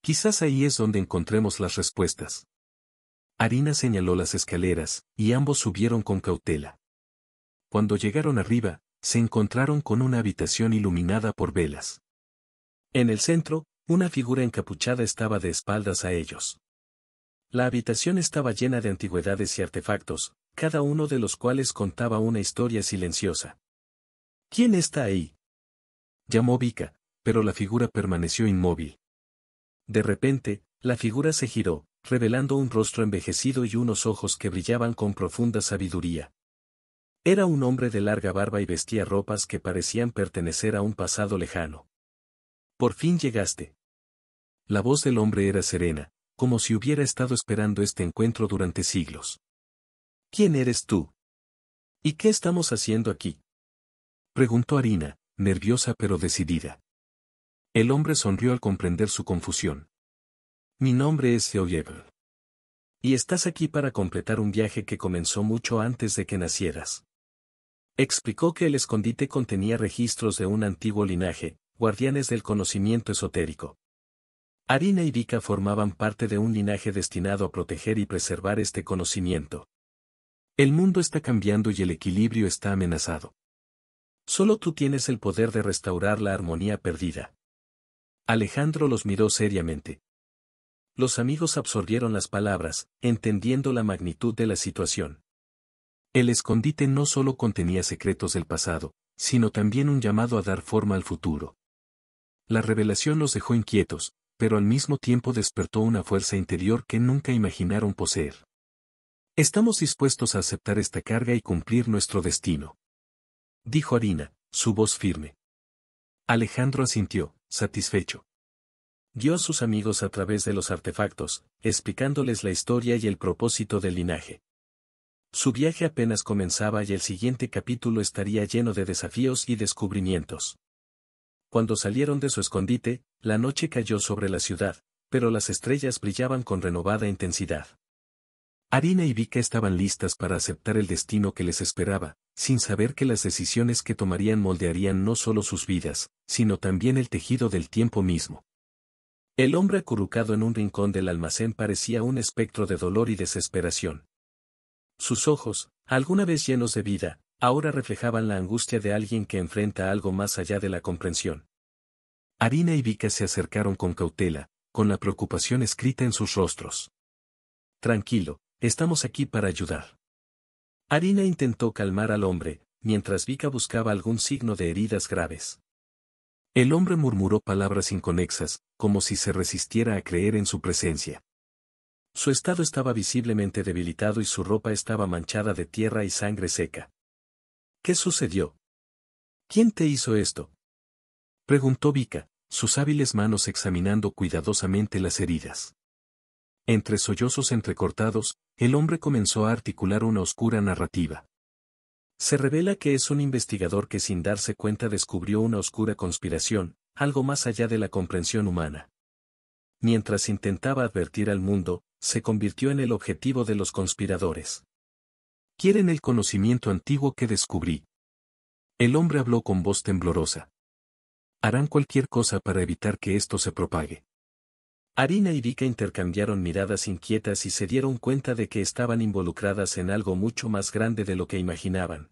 Quizás ahí es donde encontremos las respuestas. Harina señaló las escaleras, y ambos subieron con cautela. Cuando llegaron arriba, se encontraron con una habitación iluminada por velas. En el centro, una figura encapuchada estaba de espaldas a ellos. La habitación estaba llena de antigüedades y artefactos, cada uno de los cuales contaba una historia silenciosa. ¿Quién está ahí? Llamó Vika, pero la figura permaneció inmóvil. De repente, la figura se giró, revelando un rostro envejecido y unos ojos que brillaban con profunda sabiduría. Era un hombre de larga barba y vestía ropas que parecían pertenecer a un pasado lejano. Por fin llegaste. La voz del hombre era serena, como si hubiera estado esperando este encuentro durante siglos. ¿Quién eres tú? ¿Y qué estamos haciendo aquí? Preguntó Harina, nerviosa pero decidida. El hombre sonrió al comprender su confusión. Mi nombre es Yebel. Y estás aquí para completar un viaje que comenzó mucho antes de que nacieras. Explicó que el escondite contenía registros de un antiguo linaje, guardianes del conocimiento esotérico. Harina y Vika formaban parte de un linaje destinado a proteger y preservar este conocimiento. El mundo está cambiando y el equilibrio está amenazado. Solo tú tienes el poder de restaurar la armonía perdida. Alejandro los miró seriamente. Los amigos absorbieron las palabras, entendiendo la magnitud de la situación. El escondite no solo contenía secretos del pasado, sino también un llamado a dar forma al futuro. La revelación los dejó inquietos, pero al mismo tiempo despertó una fuerza interior que nunca imaginaron poseer. Estamos dispuestos a aceptar esta carga y cumplir nuestro destino. Dijo Harina, su voz firme. Alejandro asintió, satisfecho. Guió a sus amigos a través de los artefactos, explicándoles la historia y el propósito del linaje. Su viaje apenas comenzaba y el siguiente capítulo estaría lleno de desafíos y descubrimientos. Cuando salieron de su escondite, la noche cayó sobre la ciudad, pero las estrellas brillaban con renovada intensidad. Arina y Vika estaban listas para aceptar el destino que les esperaba, sin saber que las decisiones que tomarían moldearían no solo sus vidas, sino también el tejido del tiempo mismo. El hombre acurrucado en un rincón del almacén parecía un espectro de dolor y desesperación. Sus ojos, alguna vez llenos de vida, ahora reflejaban la angustia de alguien que enfrenta algo más allá de la comprensión. Harina y Vika se acercaron con cautela, con la preocupación escrita en sus rostros. Tranquilo, estamos aquí para ayudar. Harina intentó calmar al hombre, mientras Vika buscaba algún signo de heridas graves. El hombre murmuró palabras inconexas, como si se resistiera a creer en su presencia. Su estado estaba visiblemente debilitado y su ropa estaba manchada de tierra y sangre seca. ¿Qué sucedió? ¿Quién te hizo esto? preguntó Vika, sus hábiles manos examinando cuidadosamente las heridas. Entre sollozos entrecortados, el hombre comenzó a articular una oscura narrativa. Se revela que es un investigador que sin darse cuenta descubrió una oscura conspiración, algo más allá de la comprensión humana. Mientras intentaba advertir al mundo, se convirtió en el objetivo de los conspiradores. Quieren el conocimiento antiguo que descubrí. El hombre habló con voz temblorosa. Harán cualquier cosa para evitar que esto se propague. Harina y Vika intercambiaron miradas inquietas y se dieron cuenta de que estaban involucradas en algo mucho más grande de lo que imaginaban.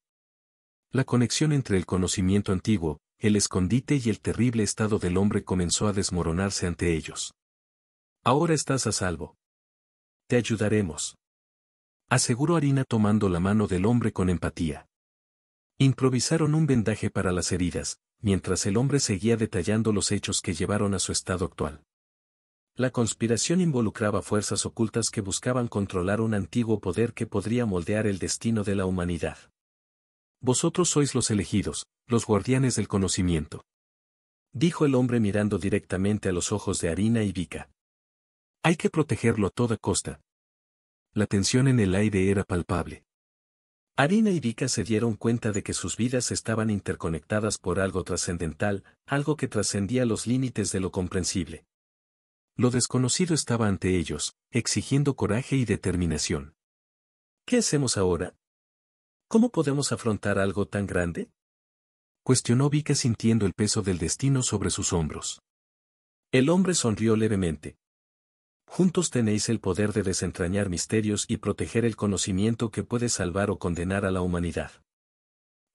La conexión entre el conocimiento antiguo, el escondite y el terrible estado del hombre comenzó a desmoronarse ante ellos. Ahora estás a salvo. Te ayudaremos. Aseguró Harina tomando la mano del hombre con empatía. Improvisaron un vendaje para las heridas, mientras el hombre seguía detallando los hechos que llevaron a su estado actual. La conspiración involucraba fuerzas ocultas que buscaban controlar un antiguo poder que podría moldear el destino de la humanidad. Vosotros sois los elegidos, los guardianes del conocimiento. Dijo el hombre mirando directamente a los ojos de Harina y Vika. Hay que protegerlo a toda costa. La tensión en el aire era palpable. Harina y Vika se dieron cuenta de que sus vidas estaban interconectadas por algo trascendental, algo que trascendía los límites de lo comprensible. Lo desconocido estaba ante ellos, exigiendo coraje y determinación. ¿Qué hacemos ahora? ¿Cómo podemos afrontar algo tan grande? Cuestionó Vika sintiendo el peso del destino sobre sus hombros. El hombre sonrió levemente. Juntos tenéis el poder de desentrañar misterios y proteger el conocimiento que puede salvar o condenar a la humanidad.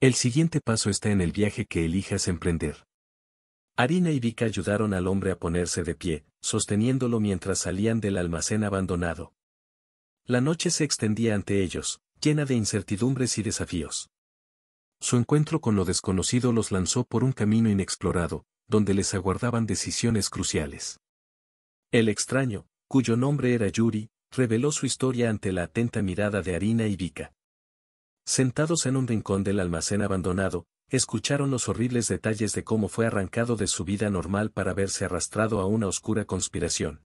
El siguiente paso está en el viaje que elijas emprender. Harina y Vika ayudaron al hombre a ponerse de pie, sosteniéndolo mientras salían del almacén abandonado. La noche se extendía ante ellos, llena de incertidumbres y desafíos. Su encuentro con lo desconocido los lanzó por un camino inexplorado, donde les aguardaban decisiones cruciales. El extraño, cuyo nombre era Yuri, reveló su historia ante la atenta mirada de Harina y Vika. Sentados en un rincón del almacén abandonado, Escucharon los horribles detalles de cómo fue arrancado de su vida normal para verse arrastrado a una oscura conspiración.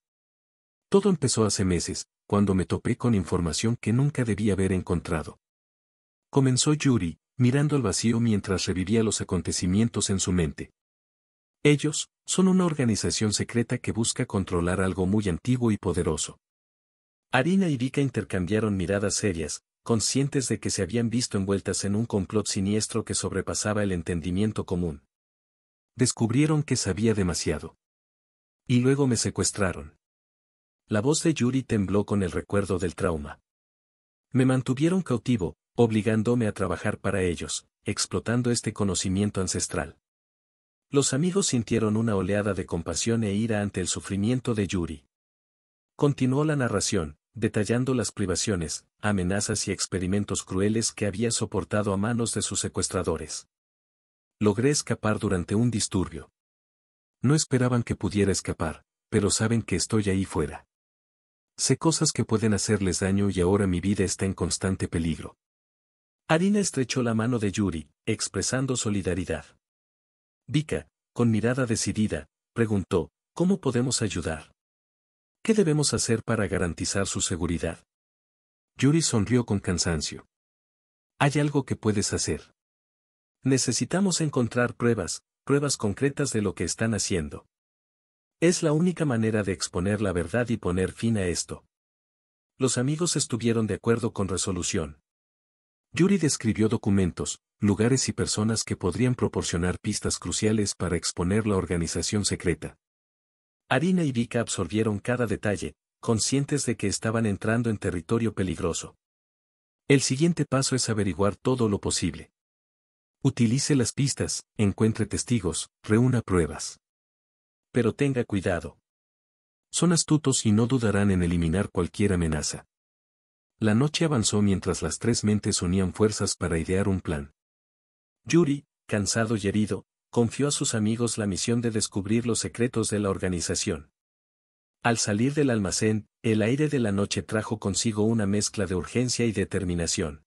Todo empezó hace meses, cuando me topé con información que nunca debía haber encontrado. Comenzó Yuri, mirando al vacío mientras revivía los acontecimientos en su mente. Ellos, son una organización secreta que busca controlar algo muy antiguo y poderoso. Arina y Vika intercambiaron miradas serias, conscientes de que se habían visto envueltas en un complot siniestro que sobrepasaba el entendimiento común. Descubrieron que sabía demasiado. Y luego me secuestraron. La voz de Yuri tembló con el recuerdo del trauma. Me mantuvieron cautivo, obligándome a trabajar para ellos, explotando este conocimiento ancestral. Los amigos sintieron una oleada de compasión e ira ante el sufrimiento de Yuri. Continuó la narración, detallando las privaciones, amenazas y experimentos crueles que había soportado a manos de sus secuestradores. Logré escapar durante un disturbio. No esperaban que pudiera escapar, pero saben que estoy ahí fuera. Sé cosas que pueden hacerles daño y ahora mi vida está en constante peligro. Arina estrechó la mano de Yuri, expresando solidaridad. Vika, con mirada decidida, preguntó, ¿cómo podemos ayudar? ¿Qué debemos hacer para garantizar su seguridad? Yuri sonrió con cansancio. Hay algo que puedes hacer. Necesitamos encontrar pruebas, pruebas concretas de lo que están haciendo. Es la única manera de exponer la verdad y poner fin a esto. Los amigos estuvieron de acuerdo con resolución. Yuri describió documentos, lugares y personas que podrían proporcionar pistas cruciales para exponer la organización secreta. Harina y Vika absorbieron cada detalle, conscientes de que estaban entrando en territorio peligroso. El siguiente paso es averiguar todo lo posible. Utilice las pistas, encuentre testigos, reúna pruebas. Pero tenga cuidado. Son astutos y no dudarán en eliminar cualquier amenaza. La noche avanzó mientras las tres mentes unían fuerzas para idear un plan. Yuri, cansado y herido, confió a sus amigos la misión de descubrir los secretos de la organización. Al salir del almacén, el aire de la noche trajo consigo una mezcla de urgencia y determinación.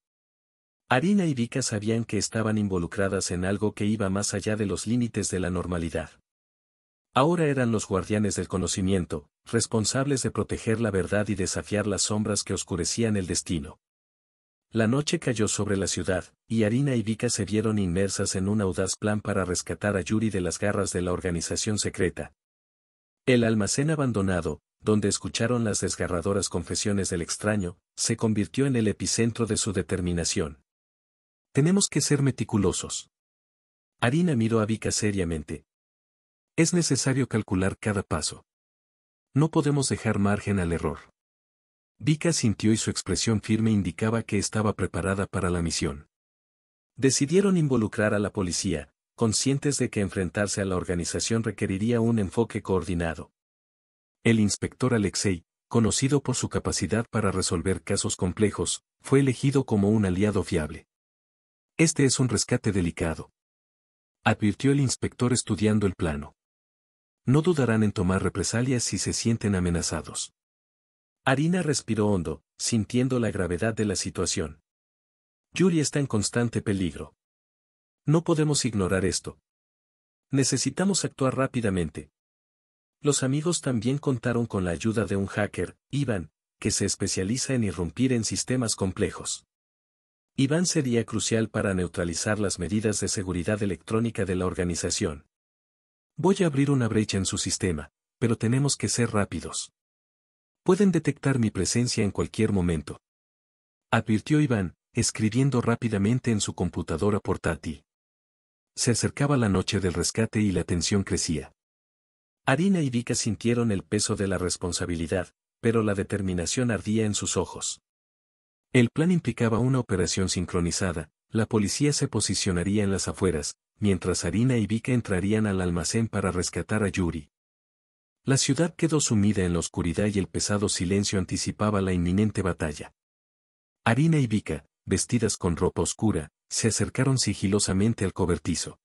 Arina y Vika sabían que estaban involucradas en algo que iba más allá de los límites de la normalidad. Ahora eran los guardianes del conocimiento, responsables de proteger la verdad y desafiar las sombras que oscurecían el destino. La noche cayó sobre la ciudad, y Arina y Vika se vieron inmersas en un audaz plan para rescatar a Yuri de las garras de la organización secreta. El almacén abandonado, donde escucharon las desgarradoras confesiones del extraño, se convirtió en el epicentro de su determinación. Tenemos que ser meticulosos. Arina miró a Vika seriamente. Es necesario calcular cada paso. No podemos dejar margen al error. Vika sintió y su expresión firme indicaba que estaba preparada para la misión. Decidieron involucrar a la policía, conscientes de que enfrentarse a la organización requeriría un enfoque coordinado. El inspector Alexei, conocido por su capacidad para resolver casos complejos, fue elegido como un aliado fiable. Este es un rescate delicado. Advirtió el inspector estudiando el plano. No dudarán en tomar represalias si se sienten amenazados. Harina respiró hondo, sintiendo la gravedad de la situación. Yuri está en constante peligro. No podemos ignorar esto. Necesitamos actuar rápidamente. Los amigos también contaron con la ayuda de un hacker, Iván, que se especializa en irrumpir en sistemas complejos. Iván sería crucial para neutralizar las medidas de seguridad electrónica de la organización. Voy a abrir una brecha en su sistema, pero tenemos que ser rápidos. Pueden detectar mi presencia en cualquier momento. Advirtió Iván, escribiendo rápidamente en su computadora portátil. Se acercaba la noche del rescate y la tensión crecía. Arina y Vika sintieron el peso de la responsabilidad, pero la determinación ardía en sus ojos. El plan implicaba una operación sincronizada, la policía se posicionaría en las afueras, mientras Arina y Vika entrarían al almacén para rescatar a Yuri. La ciudad quedó sumida en la oscuridad y el pesado silencio anticipaba la inminente batalla. Harina y Vika, vestidas con ropa oscura, se acercaron sigilosamente al cobertizo.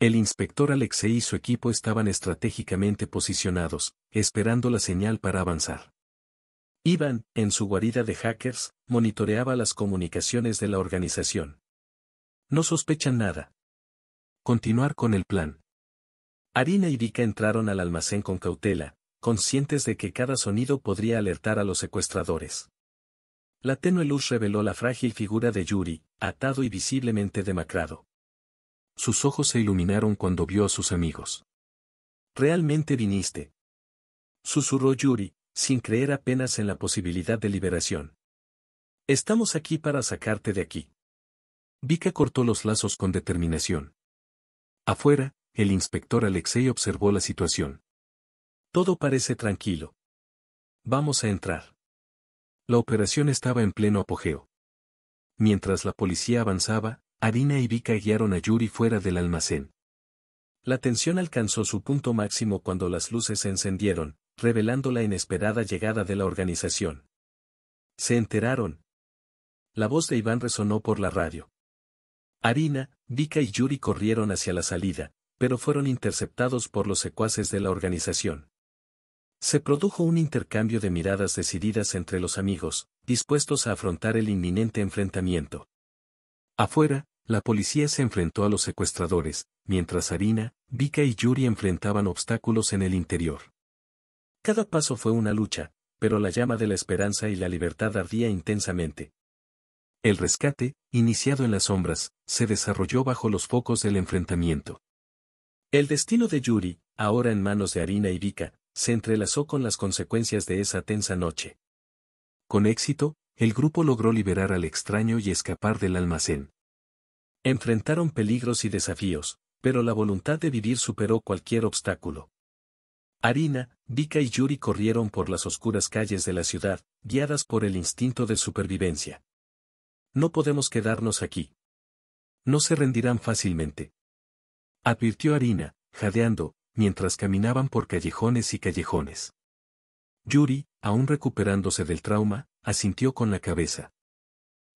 El inspector Alexei y su equipo estaban estratégicamente posicionados, esperando la señal para avanzar. Iván, en su guarida de hackers, monitoreaba las comunicaciones de la organización. No sospechan nada. Continuar con el plan. Arina y Vika entraron al almacén con cautela, conscientes de que cada sonido podría alertar a los secuestradores. La tenue luz reveló la frágil figura de Yuri, atado y visiblemente demacrado. Sus ojos se iluminaron cuando vio a sus amigos. Realmente viniste. Susurró Yuri, sin creer apenas en la posibilidad de liberación. Estamos aquí para sacarte de aquí. Vika cortó los lazos con determinación. Afuera, el inspector Alexei observó la situación. Todo parece tranquilo. Vamos a entrar. La operación estaba en pleno apogeo. Mientras la policía avanzaba, Arina y Vika guiaron a Yuri fuera del almacén. La tensión alcanzó su punto máximo cuando las luces se encendieron, revelando la inesperada llegada de la organización. Se enteraron. La voz de Iván resonó por la radio. Arina, Vika y Yuri corrieron hacia la salida, pero fueron interceptados por los secuaces de la organización. Se produjo un intercambio de miradas decididas entre los amigos, dispuestos a afrontar el inminente enfrentamiento. Afuera, la policía se enfrentó a los secuestradores, mientras Arina, Vika y Yuri enfrentaban obstáculos en el interior. Cada paso fue una lucha, pero la llama de la esperanza y la libertad ardía intensamente. El rescate, iniciado en las sombras, se desarrolló bajo los focos del enfrentamiento. El destino de Yuri, ahora en manos de Harina y Vika, se entrelazó con las consecuencias de esa tensa noche. Con éxito, el grupo logró liberar al extraño y escapar del almacén. Enfrentaron peligros y desafíos, pero la voluntad de vivir superó cualquier obstáculo. Harina, Vika y Yuri corrieron por las oscuras calles de la ciudad, guiadas por el instinto de supervivencia. No podemos quedarnos aquí. No se rendirán fácilmente, Advirtió Harina, jadeando, mientras caminaban por callejones y callejones. Yuri, aún recuperándose del trauma, asintió con la cabeza.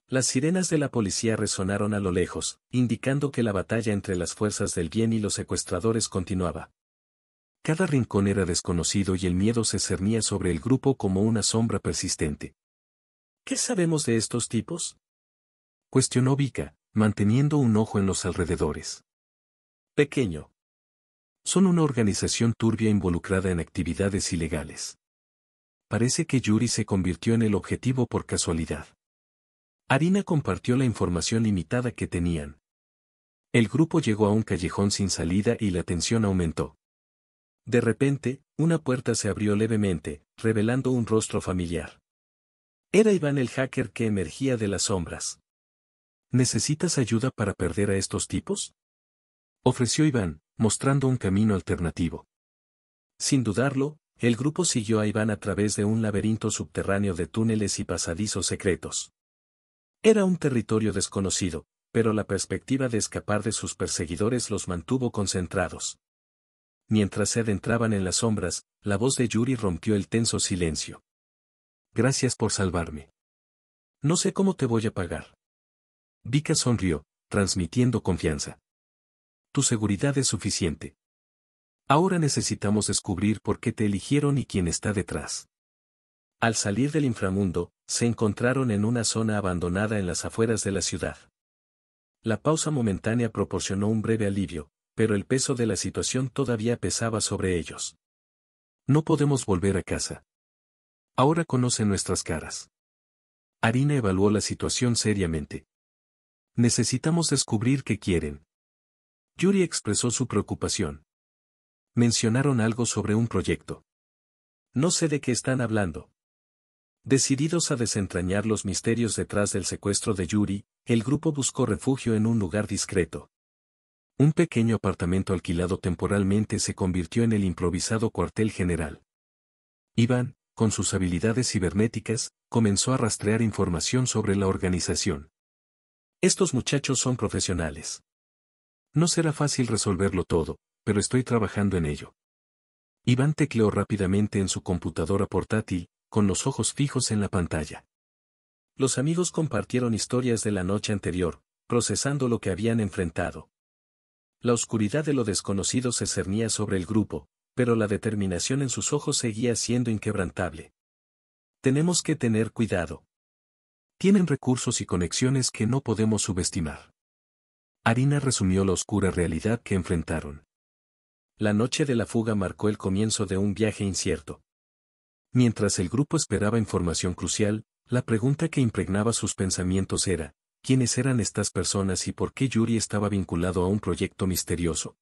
Las sirenas de la policía resonaron a lo lejos, indicando que la batalla entre las fuerzas del bien y los secuestradores continuaba. Cada rincón era desconocido y el miedo se cernía sobre el grupo como una sombra persistente. ¿Qué sabemos de estos tipos? cuestionó Vika, manteniendo un ojo en los alrededores. Pequeño. Son una organización turbia involucrada en actividades ilegales. Parece que Yuri se convirtió en el objetivo por casualidad. Arina compartió la información limitada que tenían. El grupo llegó a un callejón sin salida y la tensión aumentó. De repente, una puerta se abrió levemente, revelando un rostro familiar. Era Iván el hacker que emergía de las sombras. ¿Necesitas ayuda para perder a estos tipos? ofreció Iván, mostrando un camino alternativo. Sin dudarlo, el grupo siguió a Iván a través de un laberinto subterráneo de túneles y pasadizos secretos. Era un territorio desconocido, pero la perspectiva de escapar de sus perseguidores los mantuvo concentrados. Mientras se adentraban en las sombras, la voz de Yuri rompió el tenso silencio. Gracias por salvarme. No sé cómo te voy a pagar. Vika sonrió, transmitiendo confianza tu seguridad es suficiente. Ahora necesitamos descubrir por qué te eligieron y quién está detrás. Al salir del inframundo, se encontraron en una zona abandonada en las afueras de la ciudad. La pausa momentánea proporcionó un breve alivio, pero el peso de la situación todavía pesaba sobre ellos. No podemos volver a casa. Ahora conocen nuestras caras. Harina evaluó la situación seriamente. Necesitamos descubrir qué quieren, Yuri expresó su preocupación. Mencionaron algo sobre un proyecto. No sé de qué están hablando. Decididos a desentrañar los misterios detrás del secuestro de Yuri, el grupo buscó refugio en un lugar discreto. Un pequeño apartamento alquilado temporalmente se convirtió en el improvisado cuartel general. Iván, con sus habilidades cibernéticas, comenzó a rastrear información sobre la organización. Estos muchachos son profesionales. No será fácil resolverlo todo, pero estoy trabajando en ello. Iván tecleó rápidamente en su computadora portátil, con los ojos fijos en la pantalla. Los amigos compartieron historias de la noche anterior, procesando lo que habían enfrentado. La oscuridad de lo desconocido se cernía sobre el grupo, pero la determinación en sus ojos seguía siendo inquebrantable. Tenemos que tener cuidado. Tienen recursos y conexiones que no podemos subestimar. Harina resumió la oscura realidad que enfrentaron. La noche de la fuga marcó el comienzo de un viaje incierto. Mientras el grupo esperaba información crucial, la pregunta que impregnaba sus pensamientos era, ¿quiénes eran estas personas y por qué Yuri estaba vinculado a un proyecto misterioso?